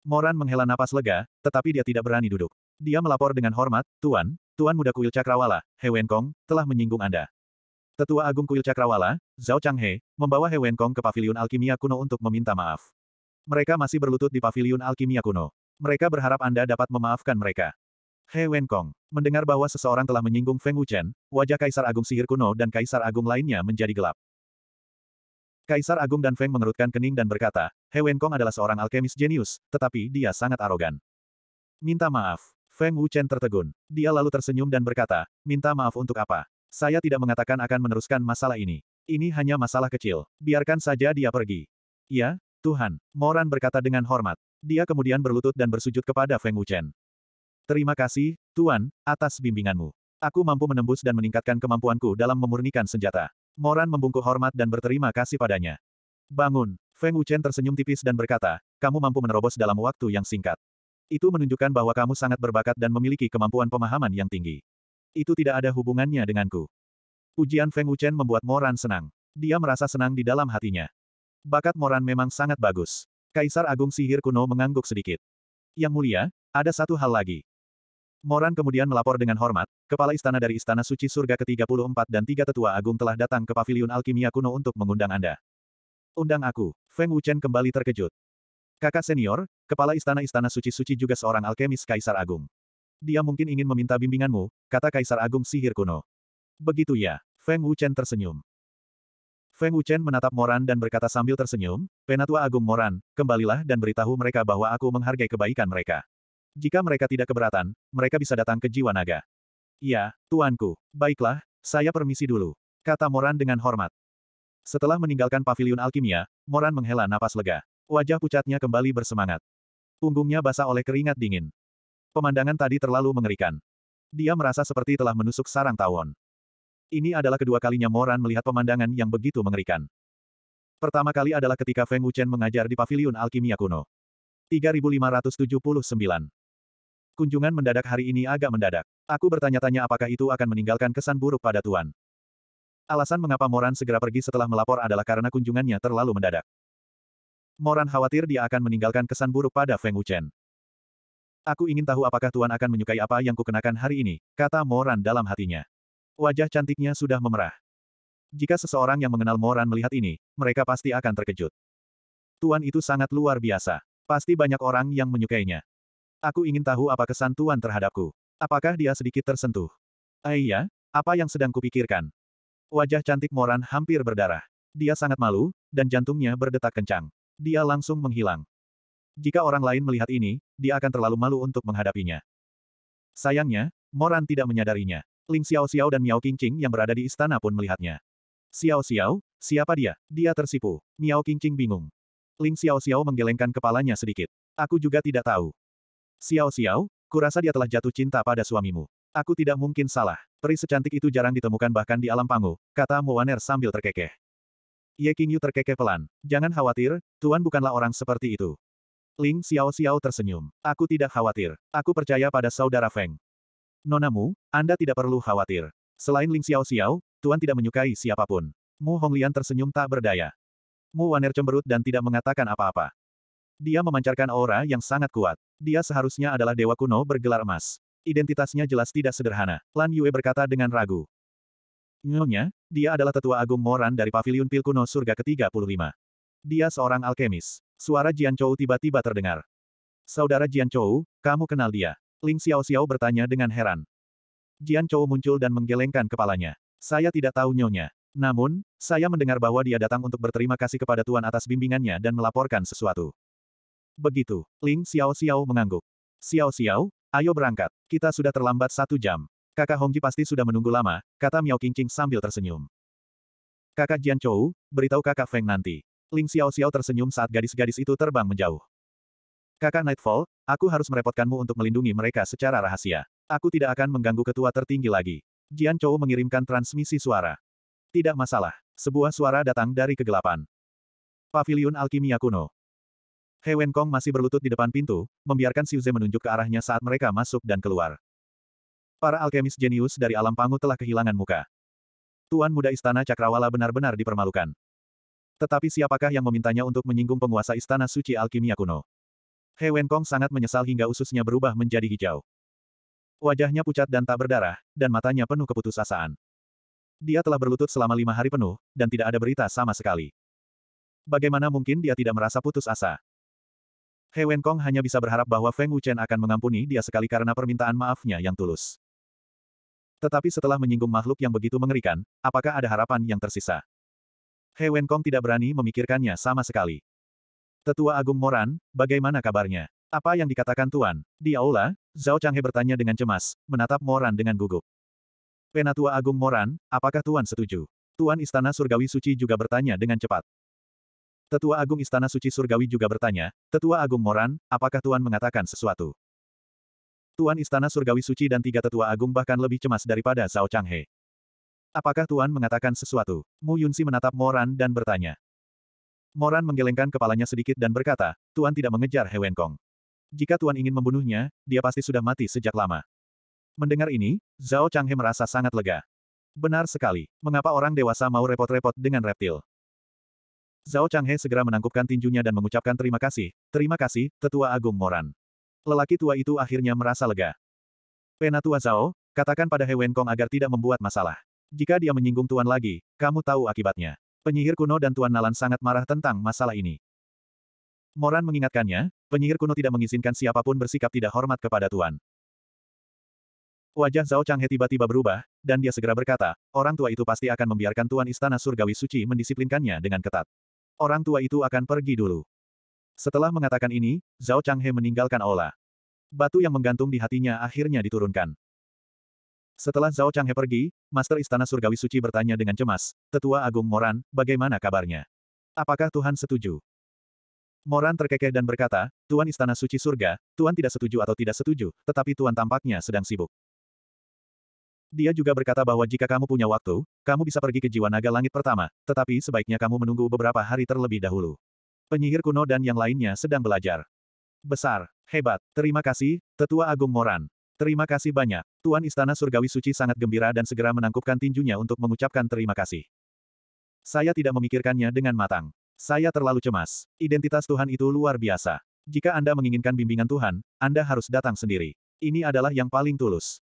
Moran menghela napas lega, tetapi dia tidak berani duduk. Dia melapor dengan hormat, Tuan, Tuan Muda Kuil Cakrawala, He Wenkong, telah menyinggung Anda. Tetua Agung Kuil Cakrawala, Zhao Changhe, membawa He Wenkong ke Paviliun Alkimia Kuno untuk meminta maaf. Mereka masih berlutut di paviliun alkimia kuno. Mereka berharap Anda dapat memaafkan mereka. He Wenkong, mendengar bahwa seseorang telah menyinggung Feng Wuchen, wajah Kaisar Agung Sihir Kuno dan Kaisar Agung lainnya menjadi gelap. Kaisar Agung dan Feng mengerutkan kening dan berkata, He Wenkong adalah seorang alkemis jenius, tetapi dia sangat arogan. Minta maaf. Feng Wuchen tertegun. Dia lalu tersenyum dan berkata, minta maaf untuk apa? Saya tidak mengatakan akan meneruskan masalah ini. Ini hanya masalah kecil. Biarkan saja dia pergi. Ya, Tuhan, Moran berkata dengan hormat. Dia kemudian berlutut dan bersujud kepada Feng Wuchen. Terima kasih, Tuan, atas bimbinganmu. Aku mampu menembus dan meningkatkan kemampuanku dalam memurnikan senjata. Moran membungkuk hormat dan berterima kasih padanya. Bangun, Feng Wuchen tersenyum tipis dan berkata, kamu mampu menerobos dalam waktu yang singkat. Itu menunjukkan bahwa kamu sangat berbakat dan memiliki kemampuan pemahaman yang tinggi. Itu tidak ada hubungannya denganku. Ujian Feng Wuchen membuat Moran senang. Dia merasa senang di dalam hatinya. Bakat Moran memang sangat bagus. Kaisar Agung Sihir Kuno mengangguk sedikit. Yang mulia, ada satu hal lagi. Moran kemudian melapor dengan hormat, kepala istana dari Istana Suci Surga ke-34 dan tiga tetua agung telah datang ke paviliun alkimia kuno untuk mengundang Anda. Undang aku, Feng Wuchen kembali terkejut. Kakak senior, kepala istana-istana suci-suci juga seorang alkemis Kaisar Agung. Dia mungkin ingin meminta bimbinganmu, kata Kaisar Agung sihir kuno. Begitu ya, Feng Wuchen tersenyum. Feng Wuchen menatap Moran dan berkata sambil tersenyum, Penatua Agung Moran, kembalilah dan beritahu mereka bahwa aku menghargai kebaikan mereka. Jika mereka tidak keberatan, mereka bisa datang ke Jiwa Naga. "Ya, tuanku. Baiklah, saya permisi dulu. Kata Moran dengan hormat. Setelah meninggalkan pavilion alkimia, Moran menghela napas lega. Wajah pucatnya kembali bersemangat. Punggungnya basah oleh keringat dingin. Pemandangan tadi terlalu mengerikan. Dia merasa seperti telah menusuk sarang tawon. Ini adalah kedua kalinya Moran melihat pemandangan yang begitu mengerikan. Pertama kali adalah ketika Feng Wuchen mengajar di Paviliun Alkimia Kuno. 3579. Kunjungan mendadak hari ini agak mendadak. Aku bertanya-tanya apakah itu akan meninggalkan kesan buruk pada Tuan. Alasan mengapa Moran segera pergi setelah melapor adalah karena kunjungannya terlalu mendadak. Moran khawatir dia akan meninggalkan kesan buruk pada Feng Wuchen. Aku ingin tahu apakah Tuan akan menyukai apa yang kukenakan hari ini, kata Moran dalam hatinya. Wajah cantiknya sudah memerah. Jika seseorang yang mengenal Moran melihat ini, mereka pasti akan terkejut. Tuan itu sangat luar biasa. Pasti banyak orang yang menyukainya. Aku ingin tahu apa kesan Tuan terhadapku. Apakah dia sedikit tersentuh? Aiyah, eh, apa yang sedang kupikirkan? Wajah cantik Moran hampir berdarah. Dia sangat malu, dan jantungnya berdetak kencang. Dia langsung menghilang. Jika orang lain melihat ini, dia akan terlalu malu untuk menghadapinya. Sayangnya, Moran tidak menyadarinya. Ling Xiao Xiao dan Miao Qingqing yang berada di istana pun melihatnya. Xiao Xiao, siapa dia? Dia tersipu. Miao Qingqing bingung. Ling Xiao Xiao menggelengkan kepalanya sedikit. Aku juga tidak tahu. Xiao Xiao, kurasa dia telah jatuh cinta pada suamimu. Aku tidak mungkin salah. Peri secantik itu jarang ditemukan bahkan di alam pangu, kata Muaner sambil terkekeh. Ye Qingyu terkekeh pelan. Jangan khawatir, Tuan bukanlah orang seperti itu. Ling Xiao Xiao tersenyum. Aku tidak khawatir. Aku percaya pada saudara Feng. Nonamu, Anda tidak perlu khawatir. Selain Ling Xiao Xiao, Tuan tidak menyukai siapapun. Mu Honglian tersenyum tak berdaya. Mu Waner cemberut dan tidak mengatakan apa-apa. Dia memancarkan aura yang sangat kuat. Dia seharusnya adalah dewa kuno bergelar emas. Identitasnya jelas tidak sederhana, Lan Yue berkata dengan ragu. Nyonya, dia adalah tetua agung Moran dari Paviliun Pil Kuno Surga ke-35. Dia seorang alkemis. Suara Jian Chou tiba-tiba terdengar. Saudara Jian Chou, kamu kenal dia. Ling Xiao Xiao bertanya dengan heran. Jian Chou muncul dan menggelengkan kepalanya. Saya tidak tahu nyonya. Namun, saya mendengar bahwa dia datang untuk berterima kasih kepada Tuan atas bimbingannya dan melaporkan sesuatu. Begitu, Ling Xiao Xiao mengangguk. Xiao Xiao, ayo berangkat. Kita sudah terlambat satu jam. Kakak Hongji pasti sudah menunggu lama, kata Miao Qingqing sambil tersenyum. Kakak Jian Chou, beritahu kakak Feng nanti. Ling Xiao Xiao tersenyum saat gadis-gadis itu terbang menjauh. Kakak Nightfall, aku harus merepotkanmu untuk melindungi mereka secara rahasia. Aku tidak akan mengganggu ketua tertinggi lagi. Jian Chou mengirimkan transmisi suara. Tidak masalah. Sebuah suara datang dari kegelapan. Pavilion Alkimia Kuno. He Wenkong masih berlutut di depan pintu, membiarkan Siuze menunjuk ke arahnya saat mereka masuk dan keluar. Para alkemis jenius dari alam pangu telah kehilangan muka. Tuan muda istana Cakrawala benar-benar dipermalukan. Tetapi siapakah yang memintanya untuk menyinggung penguasa istana suci alkimia kuno? He Wenkong sangat menyesal hingga ususnya berubah menjadi hijau. Wajahnya pucat dan tak berdarah, dan matanya penuh keputusasaan. Dia telah berlutut selama lima hari penuh, dan tidak ada berita sama sekali. Bagaimana mungkin dia tidak merasa putus asa? He Wenkong hanya bisa berharap bahwa Feng Wuchen akan mengampuni dia sekali karena permintaan maafnya yang tulus. Tetapi setelah menyinggung makhluk yang begitu mengerikan, apakah ada harapan yang tersisa? He Wenkong tidak berani memikirkannya sama sekali. Tetua Agung Moran, bagaimana kabarnya? Apa yang dikatakan Tuan? Di aula, Zhao Changhe bertanya dengan cemas, menatap Moran dengan gugup. Penatua Agung Moran, apakah Tuan setuju? Tuan Istana Surgawi Suci juga bertanya dengan cepat. Tetua Agung Istana Suci Surgawi juga bertanya, Tetua Agung Moran, apakah Tuan mengatakan sesuatu? Tuan Istana Surgawi Suci dan tiga Tetua Agung bahkan lebih cemas daripada Zhao Changhe. Apakah Tuan mengatakan sesuatu? Mu Yunsi menatap Moran dan bertanya. Moran menggelengkan kepalanya sedikit dan berkata, Tuan tidak mengejar He Wenkong. Jika Tuan ingin membunuhnya, dia pasti sudah mati sejak lama. Mendengar ini, Zhao Changhe merasa sangat lega. Benar sekali, mengapa orang dewasa mau repot-repot dengan reptil? Zhao Changhe segera menangkupkan tinjunya dan mengucapkan terima kasih, terima kasih, tetua agung Moran. Lelaki tua itu akhirnya merasa lega. Penatua Zhao, katakan pada He Wenkong agar tidak membuat masalah. Jika dia menyinggung Tuan lagi, kamu tahu akibatnya. Penyihir kuno dan Tuan Nalan sangat marah tentang masalah ini. Moran mengingatkannya, penyihir kuno tidak mengizinkan siapapun bersikap tidak hormat kepada Tuan. Wajah Zhao Changhe tiba-tiba berubah, dan dia segera berkata, orang tua itu pasti akan membiarkan Tuan Istana Surgawi Suci mendisiplinkannya dengan ketat. Orang tua itu akan pergi dulu. Setelah mengatakan ini, Zhao Changhe meninggalkan aula. Batu yang menggantung di hatinya akhirnya diturunkan. Setelah Zhao Changhe pergi, Master Istana Surgawi Suci bertanya dengan cemas, Tetua Agung Moran, bagaimana kabarnya? Apakah Tuhan setuju? Moran terkekeh dan berkata, Tuan Istana Suci Surga, Tuan tidak setuju atau tidak setuju, tetapi Tuan tampaknya sedang sibuk. Dia juga berkata bahwa jika kamu punya waktu, kamu bisa pergi ke jiwa naga langit pertama, tetapi sebaiknya kamu menunggu beberapa hari terlebih dahulu. Penyihir kuno dan yang lainnya sedang belajar. Besar, hebat, terima kasih, Tetua Agung Moran. Terima kasih banyak. Tuan Istana Surgawi Suci sangat gembira dan segera menangkupkan tinjunya untuk mengucapkan terima kasih. Saya tidak memikirkannya dengan matang. Saya terlalu cemas. Identitas Tuhan itu luar biasa. Jika Anda menginginkan bimbingan Tuhan, Anda harus datang sendiri. Ini adalah yang paling tulus.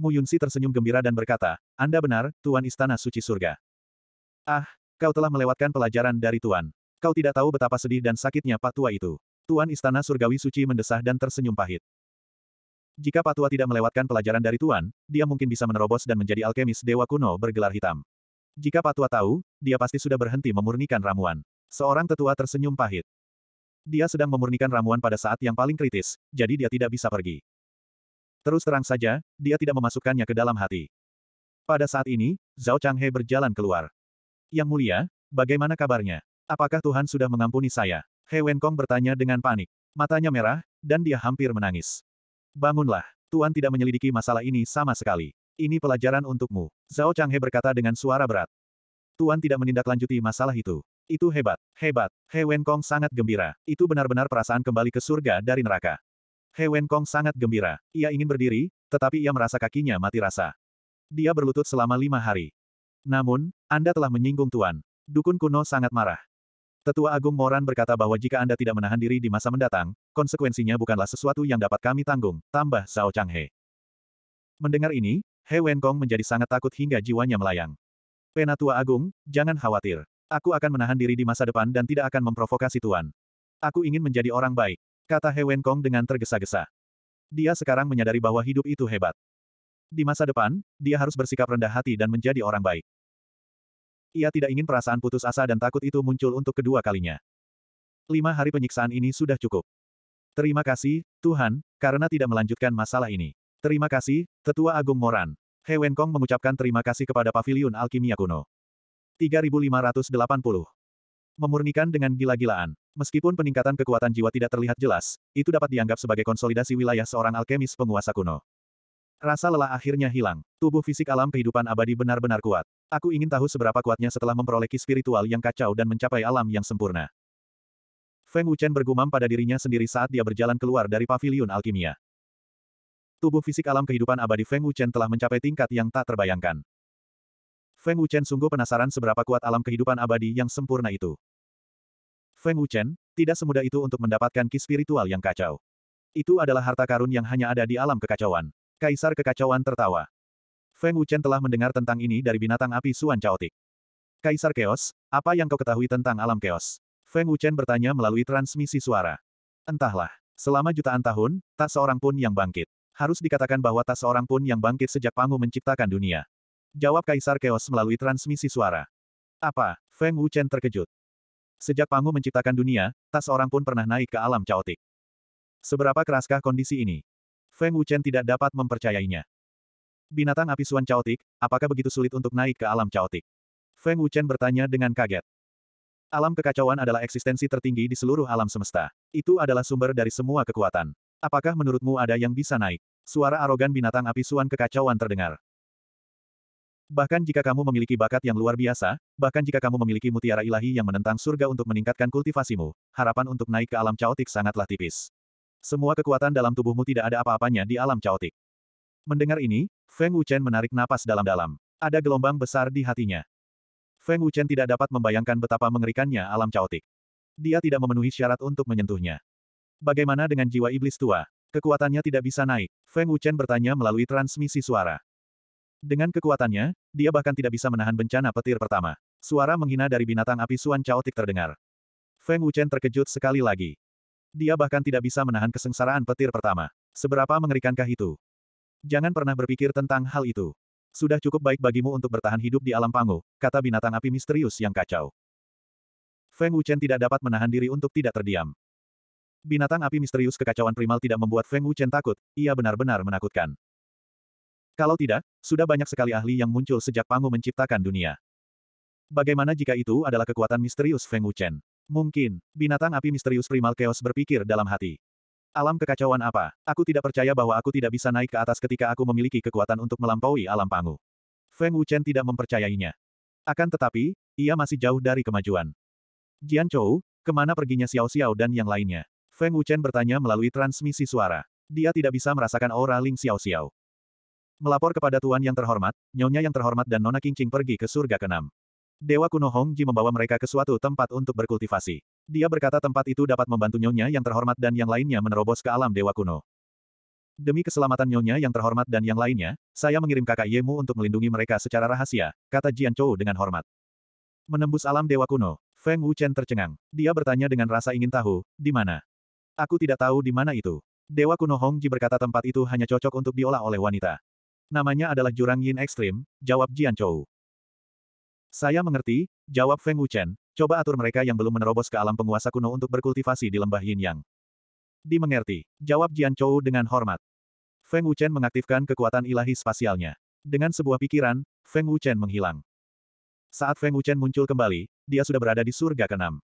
Mu Yunsi tersenyum gembira dan berkata, Anda benar, Tuan Istana Suci Surga. Ah, kau telah melewatkan pelajaran dari Tuan. Kau tidak tahu betapa sedih dan sakitnya Pak Tua itu. Tuan Istana Surgawi Suci mendesah dan tersenyum pahit. Jika Patua tidak melewatkan pelajaran dari Tuan, dia mungkin bisa menerobos dan menjadi alkemis dewa kuno bergelar hitam. Jika Patua tahu, dia pasti sudah berhenti memurnikan ramuan. Seorang tetua tersenyum pahit. Dia sedang memurnikan ramuan pada saat yang paling kritis, jadi dia tidak bisa pergi. Terus terang saja, dia tidak memasukkannya ke dalam hati. Pada saat ini, Zhao Changhe berjalan keluar. Yang mulia, bagaimana kabarnya? Apakah Tuhan sudah mengampuni saya? He Wenkong bertanya dengan panik. Matanya merah, dan dia hampir menangis. Bangunlah. Tuan tidak menyelidiki masalah ini sama sekali. Ini pelajaran untukmu. Zhao Changhe berkata dengan suara berat. Tuan tidak menindaklanjuti masalah itu. Itu hebat, hebat. He Wenkong sangat gembira. Itu benar-benar perasaan kembali ke surga dari neraka. He Wenkong sangat gembira. Ia ingin berdiri, tetapi ia merasa kakinya mati rasa. Dia berlutut selama lima hari. Namun, Anda telah menyinggung Tuan. Dukun kuno sangat marah. Tetua Agung Moran berkata bahwa jika Anda tidak menahan diri di masa mendatang, konsekuensinya bukanlah sesuatu yang dapat kami tanggung, tambah Zhao Changhe. Mendengar ini, He Wenkong menjadi sangat takut hingga jiwanya melayang. Penatua Agung, jangan khawatir. Aku akan menahan diri di masa depan dan tidak akan memprovokasi Tuan. Aku ingin menjadi orang baik, kata He Wenkong dengan tergesa-gesa. Dia sekarang menyadari bahwa hidup itu hebat. Di masa depan, dia harus bersikap rendah hati dan menjadi orang baik. Ia tidak ingin perasaan putus asa dan takut itu muncul untuk kedua kalinya. Lima hari penyiksaan ini sudah cukup. Terima kasih, Tuhan, karena tidak melanjutkan masalah ini. Terima kasih, Tetua Agung Moran. He Wenkong mengucapkan terima kasih kepada Paviliun Alkimia Kuno. 3580. Memurnikan dengan gila-gilaan. Meskipun peningkatan kekuatan jiwa tidak terlihat jelas, itu dapat dianggap sebagai konsolidasi wilayah seorang alkemis penguasa kuno. Rasa lelah akhirnya hilang. Tubuh fisik alam kehidupan abadi benar-benar kuat. Aku ingin tahu seberapa kuatnya setelah memperoleh ki spiritual yang kacau dan mencapai alam yang sempurna. Feng Wuchen bergumam pada dirinya sendiri saat dia berjalan keluar dari paviliun alkimia. Tubuh fisik alam kehidupan abadi Feng Wuchen telah mencapai tingkat yang tak terbayangkan. Feng Wuchen sungguh penasaran seberapa kuat alam kehidupan abadi yang sempurna itu. Feng Wuchen, tidak semudah itu untuk mendapatkan ki spiritual yang kacau. Itu adalah harta karun yang hanya ada di alam kekacauan. Kaisar kekacauan tertawa. Feng Wuchen telah mendengar tentang ini dari binatang api Suan Chaotic. Kaisar Chaos, apa yang kau ketahui tentang alam Chaos? Feng Wuchen bertanya melalui transmisi suara. Entahlah. Selama jutaan tahun, tak seorang pun yang bangkit. Harus dikatakan bahwa tak seorang pun yang bangkit sejak Pangu menciptakan dunia. Jawab Kaisar Chaos melalui transmisi suara. Apa? Feng Wuchen terkejut. Sejak Pangu menciptakan dunia, tak seorang pun pernah naik ke alam chaotic. Seberapa keraskah kondisi ini? Feng Wuchen tidak dapat mempercayainya. Binatang api suan caotik, apakah begitu sulit untuk naik ke alam caotik? Feng Wuchen bertanya dengan kaget. Alam kekacauan adalah eksistensi tertinggi di seluruh alam semesta. Itu adalah sumber dari semua kekuatan. Apakah menurutmu ada yang bisa naik? Suara arogan binatang api suan kekacauan terdengar. Bahkan jika kamu memiliki bakat yang luar biasa, bahkan jika kamu memiliki mutiara ilahi yang menentang surga untuk meningkatkan kultivasimu, harapan untuk naik ke alam caotik sangatlah tipis. Semua kekuatan dalam tubuhmu tidak ada apa-apanya di alam caotik. Mendengar ini, Feng Wuchen menarik napas dalam-dalam. Ada gelombang besar di hatinya. Feng Wuchen tidak dapat membayangkan betapa mengerikannya alam caotik. Dia tidak memenuhi syarat untuk menyentuhnya. Bagaimana dengan jiwa iblis tua? Kekuatannya tidak bisa naik. Feng Wuchen bertanya melalui transmisi suara. Dengan kekuatannya, dia bahkan tidak bisa menahan bencana petir pertama. Suara menghina dari binatang api Suan caotik terdengar. Feng Wuchen terkejut sekali lagi. Dia bahkan tidak bisa menahan kesengsaraan petir pertama. Seberapa mengerikankah itu? Jangan pernah berpikir tentang hal itu. Sudah cukup baik bagimu untuk bertahan hidup di alam pango, kata binatang api misterius yang kacau. Feng Wuchen tidak dapat menahan diri untuk tidak terdiam. Binatang api misterius kekacauan primal tidak membuat Feng Wuchen takut, ia benar-benar menakutkan. Kalau tidak, sudah banyak sekali ahli yang muncul sejak Pangu menciptakan dunia. Bagaimana jika itu adalah kekuatan misterius Feng Wuchen? Mungkin, binatang api misterius primal chaos berpikir dalam hati. Alam kekacauan apa? Aku tidak percaya bahwa aku tidak bisa naik ke atas ketika aku memiliki kekuatan untuk melampaui alam pangu. Feng Wuchen tidak mempercayainya. Akan tetapi, ia masih jauh dari kemajuan. Jian Chou, kemana perginya Xiao Xiao dan yang lainnya? Feng Wuchen bertanya melalui transmisi suara. Dia tidak bisa merasakan aura Ling Xiao Xiao. Melapor kepada Tuan yang terhormat, Nyonya yang terhormat dan Nona Qingqing pergi ke surga keenam. Dewa kuno Hong Ji membawa mereka ke suatu tempat untuk berkultivasi. Dia berkata tempat itu dapat membantu nyonya yang terhormat dan yang lainnya menerobos ke alam dewa kuno. Demi keselamatan nyonya yang terhormat dan yang lainnya, saya mengirim kakak Yemu untuk melindungi mereka secara rahasia, kata Jian Chou dengan hormat. Menembus alam dewa kuno, Feng Wu Chen tercengang. Dia bertanya dengan rasa ingin tahu, di mana? Aku tidak tahu di mana itu. Dewa kuno Hong Ji berkata tempat itu hanya cocok untuk diolah oleh wanita. Namanya adalah Jurang Yin Ekstrim, jawab Jian Chou. Saya mengerti, jawab Feng Wuchen, coba atur mereka yang belum menerobos ke alam penguasa kuno untuk berkultivasi di lembah Yin Yang. Dimengerti, jawab Jian Chou dengan hormat. Feng Wuchen mengaktifkan kekuatan ilahi spasialnya. Dengan sebuah pikiran, Feng Wuchen menghilang. Saat Feng Wuchen muncul kembali, dia sudah berada di surga keenam.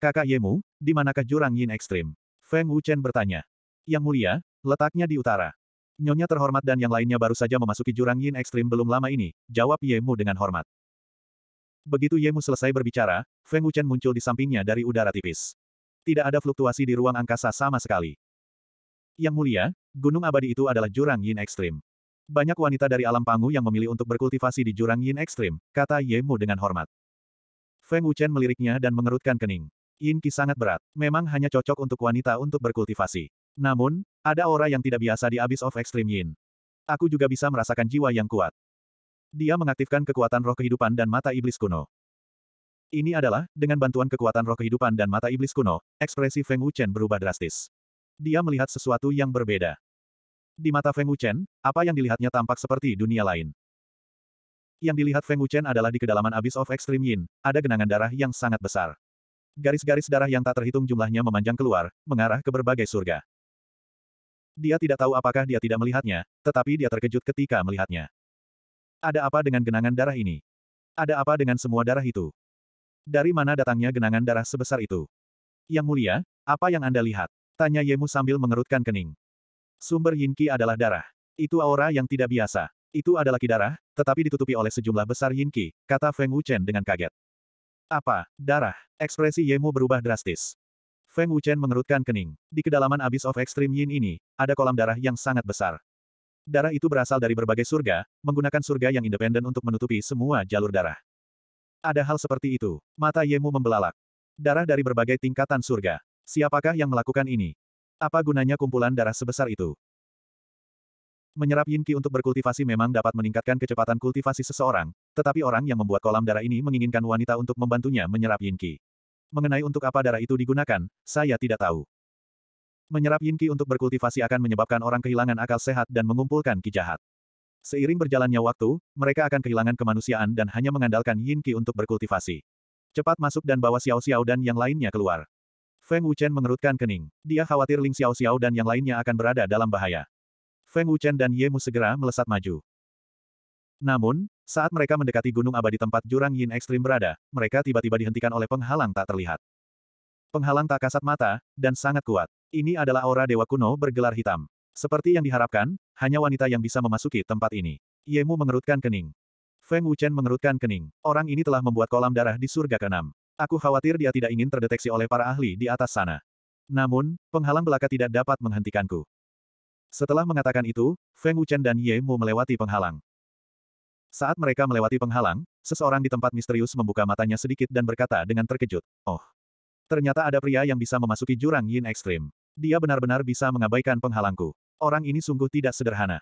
Kakak Yemu, di manakah jurang Yin ekstrim? Feng Wuchen bertanya. Yang mulia, letaknya di utara. Nyonya terhormat dan yang lainnya baru saja memasuki jurang Yin ekstrim belum lama ini, jawab Yemu dengan hormat. Begitu Yemu selesai berbicara, Feng Wuchen muncul di sampingnya dari udara tipis. Tidak ada fluktuasi di ruang angkasa sama sekali. Yang mulia, gunung abadi itu adalah jurang yin ekstrim. Banyak wanita dari alam pangu yang memilih untuk berkultivasi di jurang yin ekstrim, kata Yemu dengan hormat. Feng Wuchen meliriknya dan mengerutkan kening. Yin Qi sangat berat, memang hanya cocok untuk wanita untuk berkultivasi. Namun, ada aura yang tidak biasa di Abyss of Extreme Yin. Aku juga bisa merasakan jiwa yang kuat. Dia mengaktifkan kekuatan roh kehidupan dan mata iblis kuno. Ini adalah, dengan bantuan kekuatan roh kehidupan dan mata iblis kuno, ekspresi Feng Wuchen berubah drastis. Dia melihat sesuatu yang berbeda. Di mata Feng Wuchen, apa yang dilihatnya tampak seperti dunia lain. Yang dilihat Feng Wuchen adalah di kedalaman Abyss of Extreme Yin, ada genangan darah yang sangat besar. Garis-garis darah yang tak terhitung jumlahnya memanjang keluar, mengarah ke berbagai surga. Dia tidak tahu apakah dia tidak melihatnya, tetapi dia terkejut ketika melihatnya. Ada apa dengan genangan darah ini? Ada apa dengan semua darah itu? Dari mana datangnya genangan darah sebesar itu? Yang mulia, apa yang Anda lihat? Tanya Yemu sambil mengerutkan kening. Sumber Yinqi adalah darah. Itu aura yang tidak biasa. Itu adalah ki darah, tetapi ditutupi oleh sejumlah besar Yinqi, kata Feng Wuchen dengan kaget. Apa? Darah. Ekspresi Yemu berubah drastis. Feng Wuchen mengerutkan kening. Di kedalaman Abyss of Extreme Yin ini, ada kolam darah yang sangat besar. Darah itu berasal dari berbagai surga, menggunakan surga yang independen untuk menutupi semua jalur darah. Ada hal seperti itu. Mata Yemu membelalak. Darah dari berbagai tingkatan surga. Siapakah yang melakukan ini? Apa gunanya kumpulan darah sebesar itu? Menyerap yin Qi untuk berkultivasi memang dapat meningkatkan kecepatan kultivasi seseorang, tetapi orang yang membuat kolam darah ini menginginkan wanita untuk membantunya menyerap yin Qi. Mengenai untuk apa darah itu digunakan, saya tidak tahu. Menyerap yin Qi untuk berkultivasi akan menyebabkan orang kehilangan akal sehat dan mengumpulkan ki jahat. Seiring berjalannya waktu, mereka akan kehilangan kemanusiaan dan hanya mengandalkan yin Qi untuk berkultivasi. Cepat masuk dan bawa Xiao Xiao dan yang lainnya keluar. Feng Wuchen mengerutkan kening. Dia khawatir Ling Xiao Xiao dan yang lainnya akan berada dalam bahaya. Feng Wuchen dan Ye Mu segera melesat maju. Namun, saat mereka mendekati gunung abadi tempat jurang yin ekstrim berada, mereka tiba-tiba dihentikan oleh penghalang tak terlihat. Penghalang tak kasat mata, dan sangat kuat. Ini adalah aura dewa kuno bergelar hitam. Seperti yang diharapkan, hanya wanita yang bisa memasuki tempat ini. Yemu mengerutkan kening. Feng Wuchen mengerutkan kening. Orang ini telah membuat kolam darah di surga keenam. Aku khawatir dia tidak ingin terdeteksi oleh para ahli di atas sana. Namun, penghalang belaka tidak dapat menghentikanku. Setelah mengatakan itu, Feng Wuchen dan Ye Mu melewati penghalang. Saat mereka melewati penghalang, seseorang di tempat misterius membuka matanya sedikit dan berkata dengan terkejut, Oh, ternyata ada pria yang bisa memasuki jurang yin ekstrim. Dia benar-benar bisa mengabaikan penghalangku. Orang ini sungguh tidak sederhana.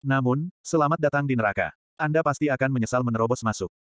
Namun, selamat datang di neraka. Anda pasti akan menyesal menerobos masuk.